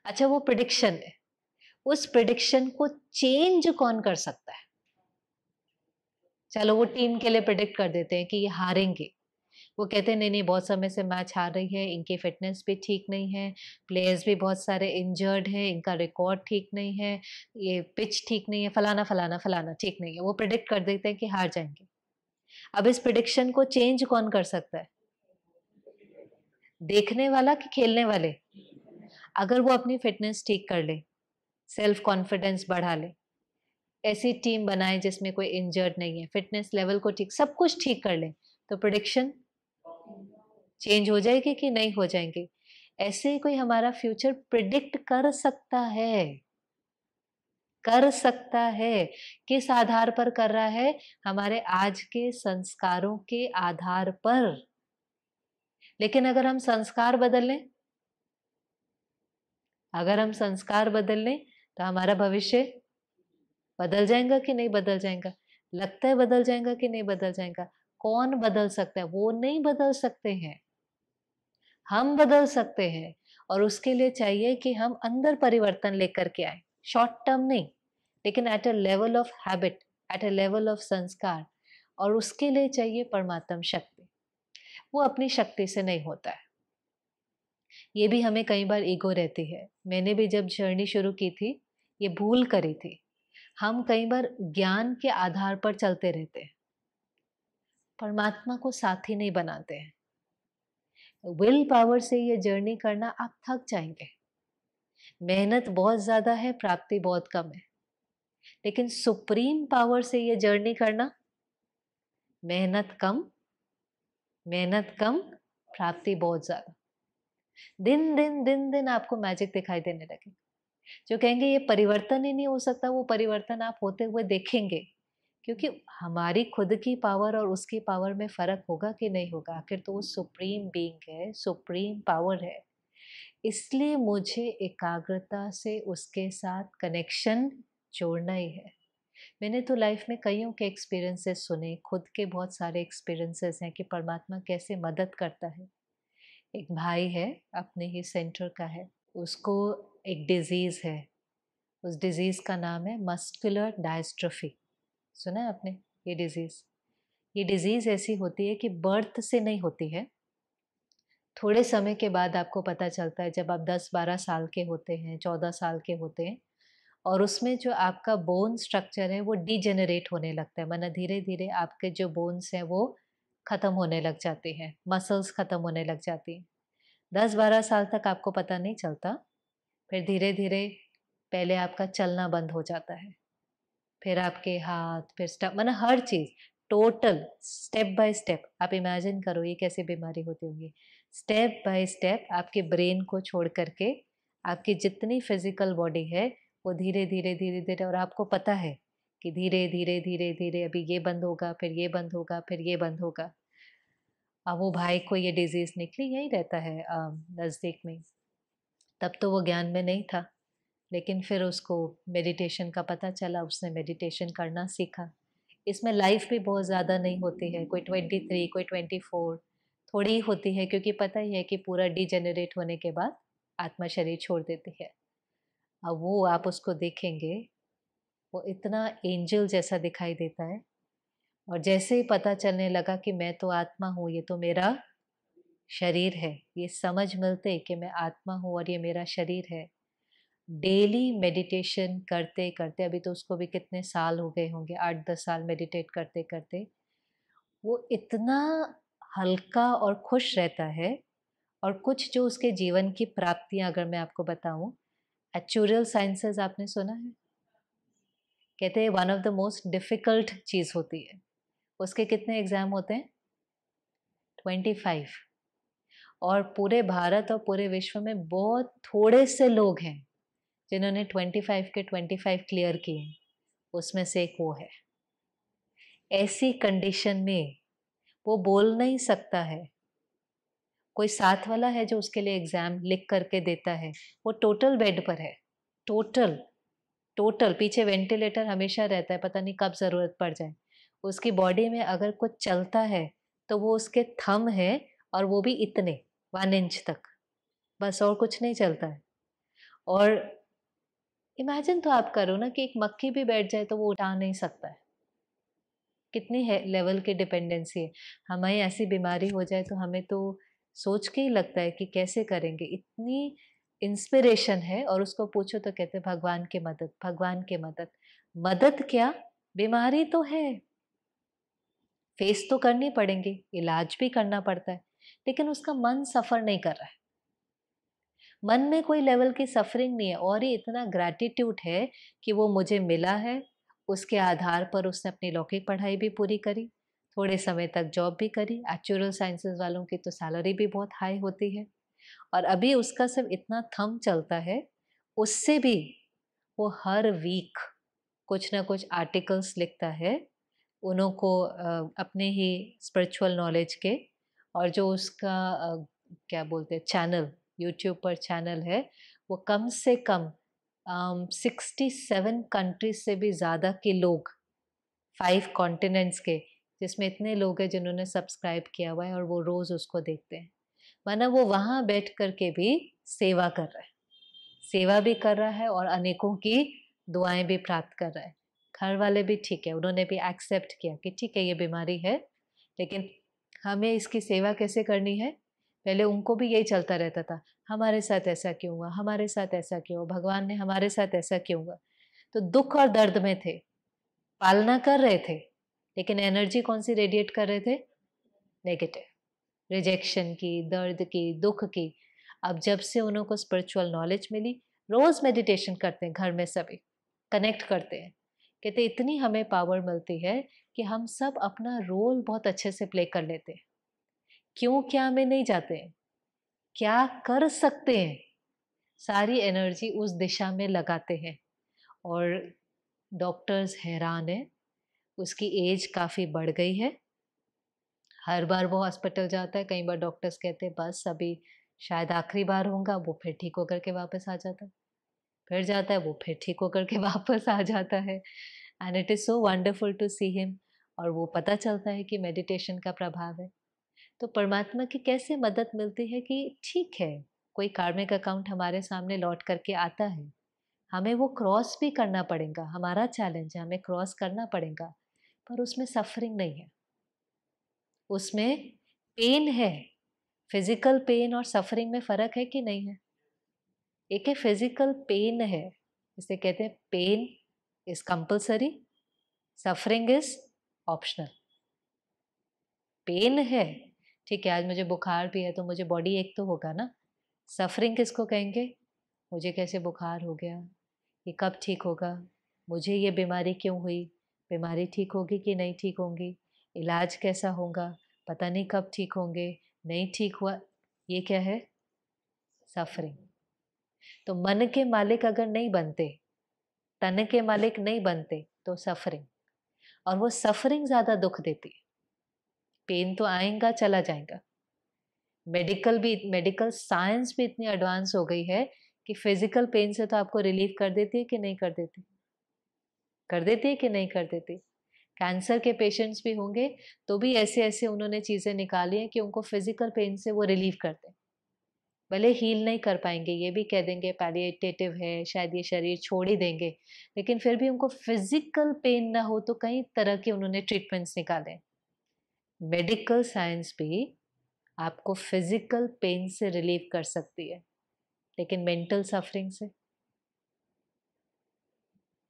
अच्छा वो प्रिडिक्शन है उस प्रिडिक्शन को चेंज कौन कर सकता है चलो वो टीम के लिए प्रिडिक्ट कर देते हैं कि ये हारेंगे वो कहते हैं नहीं नहीं बहुत समय से मैच हार रही है इनकी फिटनेस भी ठीक नहीं है प्लेयर्स भी बहुत सारे इंजर्ड हैं इनका रिकॉर्ड ठीक नहीं है ये पिच ठीक नहीं है फलाना फलाना फलाना ठीक नहीं है वो प्रिडिक्ट कर देते हैं कि हार जाएंगे अब इस प्रिडिक्शन को चेंज कौन कर सकता है देखने वाला कि खेलने वाले अगर वो अपनी फिटनेस ठीक कर ले सेल्फ कॉन्फिडेंस बढ़ा ले ऐसी टीम बनाए जिसमें कोई इंजर्ड नहीं है फिटनेस लेवल को ठीक सब कुछ ठीक कर ले तो प्रोडिक्शन चेंज हो जाएंगे कि नहीं हो जाएंगे ऐसे ही कोई हमारा फ्यूचर प्रिडिक्ट कर सकता है कर सकता है किस आधार पर कर रहा है हमारे आज के संस्कारों के आधार पर लेकिन अगर हम संस्कार बदल लें अगर हम संस्कार बदल लें तो हमारा भविष्य बदल जाएगा कि नहीं बदल जाएगा लगता है बदल जाएगा कि नहीं बदल जाएगा कौन बदल सकता है वो नहीं बदल सकते हैं हम बदल सकते हैं और उसके लिए चाहिए कि हम अंदर परिवर्तन लेकर के आए शॉर्ट टर्म नहीं लेकिन at a level of habit at a level of संस्कार और उसके लिए चाहिए परमात्म शक्ति वो अपनी शक्ति से नहीं होता है ये भी हमें कई बार ईगो रहती है मैंने भी जब जर्नी शुरू की थी ये भूल करी थी हम कई बार ज्ञान के आधार पर चलते रहते हैं परमात्मा को साथी नहीं बनाते हैं विल पावर से ये जर्नी करना आप थक जाएंगे मेहनत बहुत ज़्यादा है प्राप्ति बहुत कम है लेकिन सुप्रीम पावर से ये जर्नी करना मेहनत कम मेहनत कम प्राप्ति बहुत ज़्यादा दिन दिन दिन दिन आपको मैजिक दिखाई देने लगेगा जो कहेंगे ये परिवर्तन ही नहीं हो सकता वो परिवर्तन आप होते हुए देखेंगे क्योंकि हमारी खुद की पावर और उसकी पावर में फ़र्क होगा कि नहीं होगा आखिर तो वो सुप्रीम बींग है सुप्रीम पावर है इसलिए मुझे एकाग्रता से उसके साथ कनेक्शन जोड़ना ही है मैंने तो लाइफ में कईयों के एक्सपीरियंसेस सुने खुद के बहुत सारे एक्सपीरियंसेस हैं कि परमात्मा कैसे मदद करता है एक भाई है अपने ही सेंटर का है उसको एक डिज़ीज़ है उस डिज़ीज़ का नाम है मस्कुलर डायस्ट्रफी सुना है आपने ये डिज़ीज़ ये डिज़ीज़ ऐसी होती है कि बर्थ से नहीं होती है थोड़े समय के बाद आपको पता चलता है जब आप 10-12 साल के होते हैं 14 साल के होते हैं और उसमें जो आपका बोन स्ट्रक्चर है वो डिजेनरेट होने लगता है माना धीरे धीरे आपके जो बोन्स हैं वो ख़त्म होने लग जाते हैं मसल्स ख़त्म होने लग जाती हैं दस बारह साल तक आपको पता नहीं चलता फिर धीरे धीरे पहले आपका चलना बंद हो जाता है फिर आपके हाथ फिर स्ट मतलब हर चीज़ टोटल स्टेप बाय स्टेप आप इमेजिन करो ये कैसे बीमारी होती होगी स्टेप बाय स्टेप आपके ब्रेन को छोड़ करके आपकी जितनी फिजिकल बॉडी है वो धीरे धीरे धीरे धीरे और आपको पता है कि धीरे धीरे धीरे धीरे अभी ये बंद होगा फिर ये बंद होगा फिर ये बंद होगा अब वो भाई को ये डिजीज़ निकली यहीं रहता है नज़दीक में तब तो वो ज्ञान में नहीं था लेकिन फिर उसको मेडिटेशन का पता चला उसने मेडिटेशन करना सीखा इसमें लाइफ भी बहुत ज़्यादा नहीं होती है कोई ट्वेंटी थ्री कोई ट्वेंटी फोर थोड़ी ही होती है क्योंकि पता ही है कि पूरा डिजेनरेट होने के बाद आत्मा शरीर छोड़ देती है अब वो आप उसको देखेंगे वो इतना एंजल जैसा दिखाई देता है और जैसे ही पता चलने लगा कि मैं तो आत्मा हूँ ये तो मेरा शरीर है ये समझ मिलते कि मैं आत्मा हूँ और ये मेरा शरीर है डेली मेडिटेशन करते करते अभी तो उसको भी कितने साल हो गए होंगे आठ दस साल मेडिटेट करते करते वो इतना हल्का और खुश रहता है और कुछ जो उसके जीवन की प्राप्तियां अगर मैं आपको बताऊं एक्चुरल साइंसेस आपने सुना है कहते हैं one of the most difficult चीज़ होती है उसके कितने एग्ज़ाम होते हैं ट्वेंटी फाइव और पूरे भारत और पूरे विश्व में बहुत थोड़े से लोग हैं जिन्होंने 25 के 25 क्लियर किए उसमें से एक वो है ऐसी कंडीशन में वो बोल नहीं सकता है कोई साथ वाला है जो उसके लिए एग्ज़ाम लिख करके देता है वो टोटल बेड पर है टोटल टोटल पीछे वेंटिलेटर हमेशा रहता है पता नहीं कब ज़रूरत पड़ जाए उसकी बॉडी में अगर कुछ चलता है तो वो उसके थम है और वो भी इतने वन इंच तक बस और कुछ नहीं चलता है और इमेजिन तो आप करो ना कि एक मक्खी भी बैठ जाए तो वो उठा नहीं सकता है कितने है लेवल की डिपेंडेंसी है हमें ऐसी बीमारी हो जाए तो हमें तो सोच के ही लगता है कि कैसे करेंगे इतनी इंस्पिरेशन है और उसको पूछो तो कहते भगवान की मदद भगवान की मदद मदद क्या बीमारी तो है फेस तो करनी पड़ेंगे इलाज भी करना पड़ता है लेकिन उसका मन सफ़र नहीं कर रहा है मन में कोई लेवल की सफरिंग नहीं है और ये इतना ग्रैटिट्यूड है कि वो मुझे मिला है उसके आधार पर उसने अपनी लौकिक पढ़ाई भी पूरी करी थोड़े समय तक जॉब भी करी एक्चुरल साइंसेज वालों की तो सैलरी भी बहुत हाई होती है और अभी उसका सब इतना थम चलता है उससे भी वो हर वीक कुछ ना कुछ आर्टिकल्स लिखता है उनको को अपने ही स्पिरिचुअल नॉलेज के और जो उसका क्या बोलते हैं चैनल यूट्यूब पर चैनल है वो कम से कम सिक्सटी सेवन कंट्रीज से भी ज़्यादा के लोग फाइव कॉन्टिनेंट्स के जिसमें इतने लोग हैं जिन्होंने सब्सक्राइब किया हुआ है और वो रोज़ उसको देखते हैं माना वो वहाँ बैठ कर के भी सेवा कर रहा है सेवा भी कर रहा है और अनेकों की दुआएं भी प्राप्त कर रहा है घर वाले भी ठीक है उन्होंने भी एक्सेप्ट किया कि ठीक है ये बीमारी है लेकिन हमें इसकी सेवा कैसे करनी है पहले उनको भी यही चलता रहता था हमारे साथ ऐसा क्यों हुआ हमारे साथ ऐसा क्यों हुआ भगवान ने हमारे साथ ऐसा क्यों हुआ तो दुख और दर्द में थे पालना कर रहे थे लेकिन एनर्जी कौन सी रेडिएट कर रहे थे नेगेटिव रिजेक्शन की दर्द की दुख की अब जब से उनको स्पिरिचुअल नॉलेज मिली रोज़ मेडिटेशन करते हैं घर में सभी कनेक्ट करते हैं कहते इतनी हमें पावर मिलती है कि हम सब अपना रोल बहुत अच्छे से प्ले कर लेते हैं क्यों क्या में नहीं जाते हैं क्या कर सकते हैं सारी एनर्जी उस दिशा में लगाते हैं और डॉक्टर्स हैरान हैं उसकी एज काफ़ी बढ़ गई है हर बार वो हॉस्पिटल जाता है कई बार डॉक्टर्स कहते हैं बस अभी शायद आखिरी बार होगा वो फिर ठीक होकर के वापस आ जाता है फिर जाता है वो फिर ठीक होकर के वापस आ जाता है and it is so wonderful to see him और वो पता चलता है कि मेडिटेशन का प्रभाव है तो परमात्मा की कैसे मदद मिलती है कि ठीक है कोई कार्मिक अकाउंट हमारे सामने लौट करके आता है हमें वो क्रॉस भी करना पड़ेगा हमारा चैलेंज है हमें क्रॉस करना पड़ेगा पर उसमें सफरिंग नहीं है उसमें पेन है फिजिकल पेन और सफरिंग में फ़र्क है कि नहीं है एक है फिजिकल पेन है इसे कहते हैं pain is compulsory suffering is optional pain है ठीक है आज मुझे बुखार भी है तो मुझे बॉडी एक तो होगा ना सफरिंग किसको कहेंगे मुझे कैसे बुखार हो गया ये कब ठीक होगा मुझे ये बीमारी क्यों हुई बीमारी ठीक होगी कि नहीं ठीक होंगी इलाज कैसा होगा पता नहीं कब ठीक होंगे नहीं ठीक हुआ ये क्या है सफरिंग तो मन के मालिक अगर नहीं बनते तन के मालिक नहीं बनते तो सफरिंग और वो सफरिंग ज़्यादा दुख देती है पेन तो आएगा चला जाएगा मेडिकल भी मेडिकल साइंस भी इतनी एडवांस हो गई है कि फिजिकल पेन से तो आपको रिलीव कर देती है कि नहीं कर देती कर देती है कि नहीं कर देती कैंसर के पेशेंट्स भी होंगे तो भी ऐसे ऐसे उन्होंने चीज़ें निकाली हैं कि उनको फिजिकल पेन से वो रिलीव कर दें भले हील नहीं कर पाएंगे ये भी कह देंगे पैलिएटेटिव है शायद ये शरीर छोड़ ही देंगे लेकिन फिर भी उनको फिजिकल पेन ना हो तो कई तरह के उन्होंने ट्रीटमेंट्स निकाले मेडिकल साइंस भी आपको फिजिकल पेन से रिलीव कर सकती है लेकिन मेंटल सफरिंग से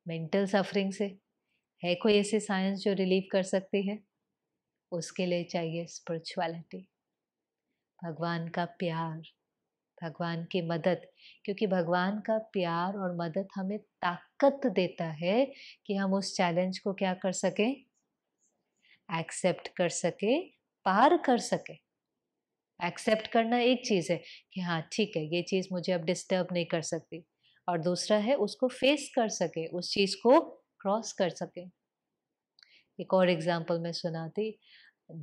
मेंटल सफरिंग से है कोई ऐसी साइंस जो रिलीव कर सकती है उसके लिए चाहिए स्पिरिचुअलिटी भगवान का प्यार भगवान की मदद क्योंकि भगवान का प्यार और मदद हमें ताकत देता है कि हम उस चैलेंज को क्या कर सकें एक्सेप्ट कर सके पार कर सके एक्सेप्ट करना एक चीज़ है कि हाँ ठीक है ये चीज़ मुझे अब डिस्टर्ब नहीं कर सकती और दूसरा है उसको फेस कर सके उस चीज़ को क्रॉस कर सके एक और एग्जांपल मैं सुनाती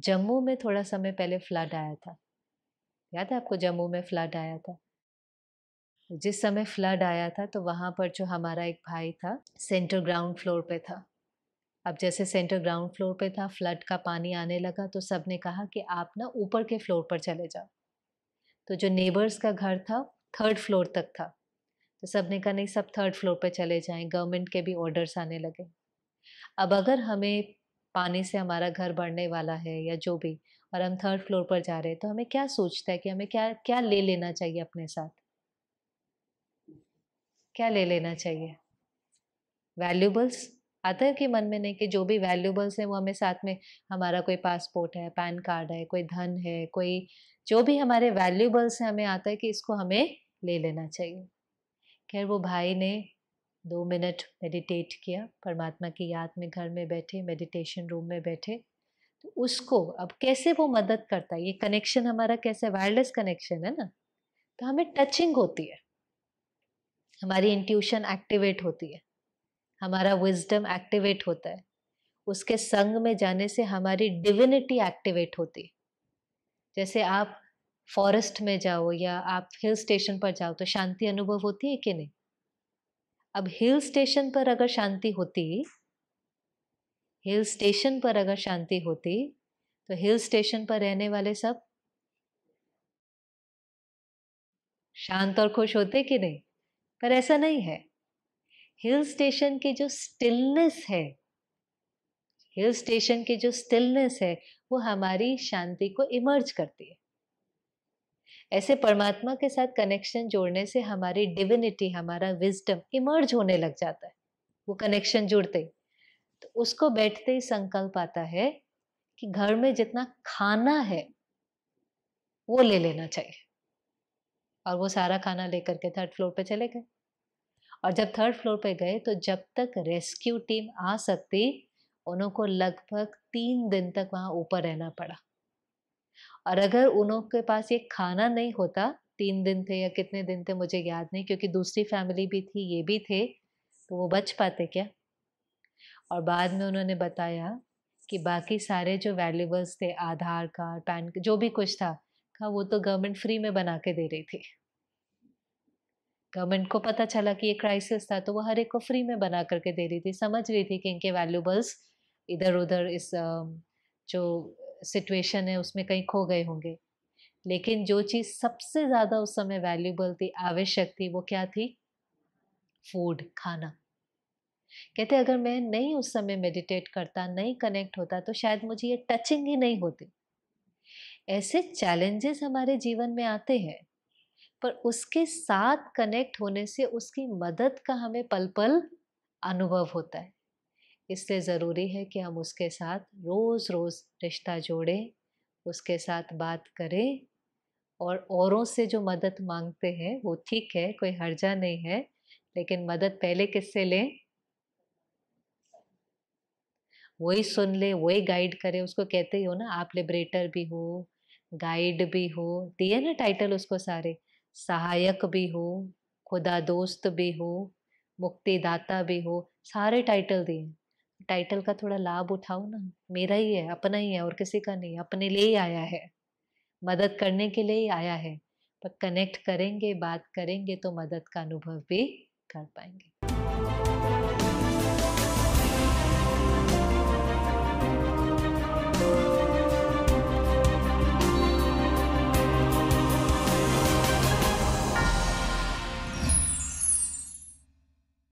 जम्मू में थोड़ा समय पहले फ्लड आया था याद है आपको जम्मू में फ्लड आया था जिस समय फ्लड आया था तो वहाँ पर जो हमारा एक भाई था सेंटर ग्राउंड फ्लोर पे था अब जैसे सेंटर ग्राउंड फ्लोर पे था फ्लड का पानी आने लगा तो सब ने कहा कि आप ना ऊपर के फ्लोर पर चले जाओ तो जो नेबर्स का घर था थर्ड फ्लोर तक था तो सब ने कहा नहीं सब थर्ड फ्लोर पर चले जाएं गवर्नमेंट के भी ऑर्डर्स आने लगे अब अगर हमें पानी से हमारा घर बढ़ने वाला है या जो भी और हम थर्ड फ्लोर पर जा रहे हैं तो हमें क्या सोचता है कि हमें क्या क्या ले लेना चाहिए अपने साथ क्या ले लेना चाहिए वैल्यूबल्स अदर के मन में नहीं कि जो भी वैल्यूबल्स हैं वो हमें साथ में हमारा कोई पासपोर्ट है पैन कार्ड है कोई धन है कोई जो भी हमारे वैल्यूबल्स हैं हमें आता है कि इसको हमें ले लेना चाहिए खैर वो भाई ने दो मिनट मेडिटेट किया परमात्मा की याद में घर में बैठे मेडिटेशन रूम में बैठे तो उसको अब कैसे वो मदद करता है ये कनेक्शन हमारा कैसे वायरलेस कनेक्शन है ना तो हमें टचिंग होती है हमारी इंट्यूशन एक्टिवेट होती है हमारा विजडम एक्टिवेट होता है उसके संग में जाने से हमारी डिविनिटी एक्टिवेट होती जैसे आप फॉरेस्ट में जाओ या आप हिल स्टेशन पर जाओ तो शांति अनुभव होती है कि नहीं अब हिल स्टेशन पर अगर शांति होती हिल स्टेशन पर अगर शांति होती तो हिल स्टेशन पर रहने वाले सब शांत और खुश होते कि नहीं पर ऐसा नहीं है हिल स्टेशन की जो स्टिलनेस है हिल स्टेशन के जो स्टिलनेस है वो हमारी शांति को इमर्ज करती है ऐसे परमात्मा के साथ कनेक्शन जोड़ने से हमारी डिविनिटी हमारा विजडम इमर्ज होने लग जाता है वो कनेक्शन जुड़ते ही तो उसको बैठते ही संकल्प आता है कि घर में जितना खाना है वो ले लेना चाहिए और वो सारा खाना लेकर के थर्ड फ्लोर पे चले गए और जब थर्ड फ्लोर पे गए तो जब तक रेस्क्यू टीम आ सकती उनको लगभग तीन दिन तक वहाँ ऊपर रहना पड़ा और अगर उनके के पास ये खाना नहीं होता तीन दिन थे या कितने दिन थे मुझे याद नहीं क्योंकि दूसरी फैमिली भी थी ये भी थे तो वो बच पाते क्या और बाद में उन्होंने बताया कि बाकी सारे जो वैल्यूबल्स थे आधार कार्ड पैन जो भी कुछ था वो तो गवर्नमेंट फ्री में बना के दे रही थी गवर्नमेंट को पता चला कि ये क्राइसिस था तो वो हर एक को फ्री में बना करके दे रही थी समझ रही थी कि इनके वैल्यूबल्स इधर उधर इस जो सिचुएशन है उसमें कहीं खो गए होंगे लेकिन जो चीज़ सबसे ज़्यादा उस समय वैल्यूबल थी आवश्यक थी वो क्या थी फूड खाना कहते अगर मैं नहीं उस समय मेडिटेट करता नहीं कनेक्ट होता तो शायद मुझे ये टचिंग ही नहीं होती ऐसे चैलेंजेस हमारे जीवन में आते हैं पर उसके साथ कनेक्ट होने से उसकी मदद का हमें पल पल अनुभव होता है इसलिए ज़रूरी है कि हम उसके साथ रोज़ रोज़ रिश्ता जोड़ें उसके साथ बात करें और औरों से जो मदद मांगते हैं वो ठीक है कोई हर्जा नहीं है लेकिन मदद पहले किससे लें वही सुन ले वही गाइड करे उसको कहते ही हो ना आप लिबरेटर भी हो गाइड भी हो दिए ना टाइटल उसको सारे सहायक भी हो खुदा दोस्त भी हो मुक्तिदाता भी हो सारे टाइटल दिए टाइटल का थोड़ा लाभ उठाओ ना मेरा ही है अपना ही है और किसी का नहीं अपने लिए ही आया है मदद करने के लिए ही आया है पर कनेक्ट करेंगे बात करेंगे तो मदद का अनुभव भी कर पाएंगे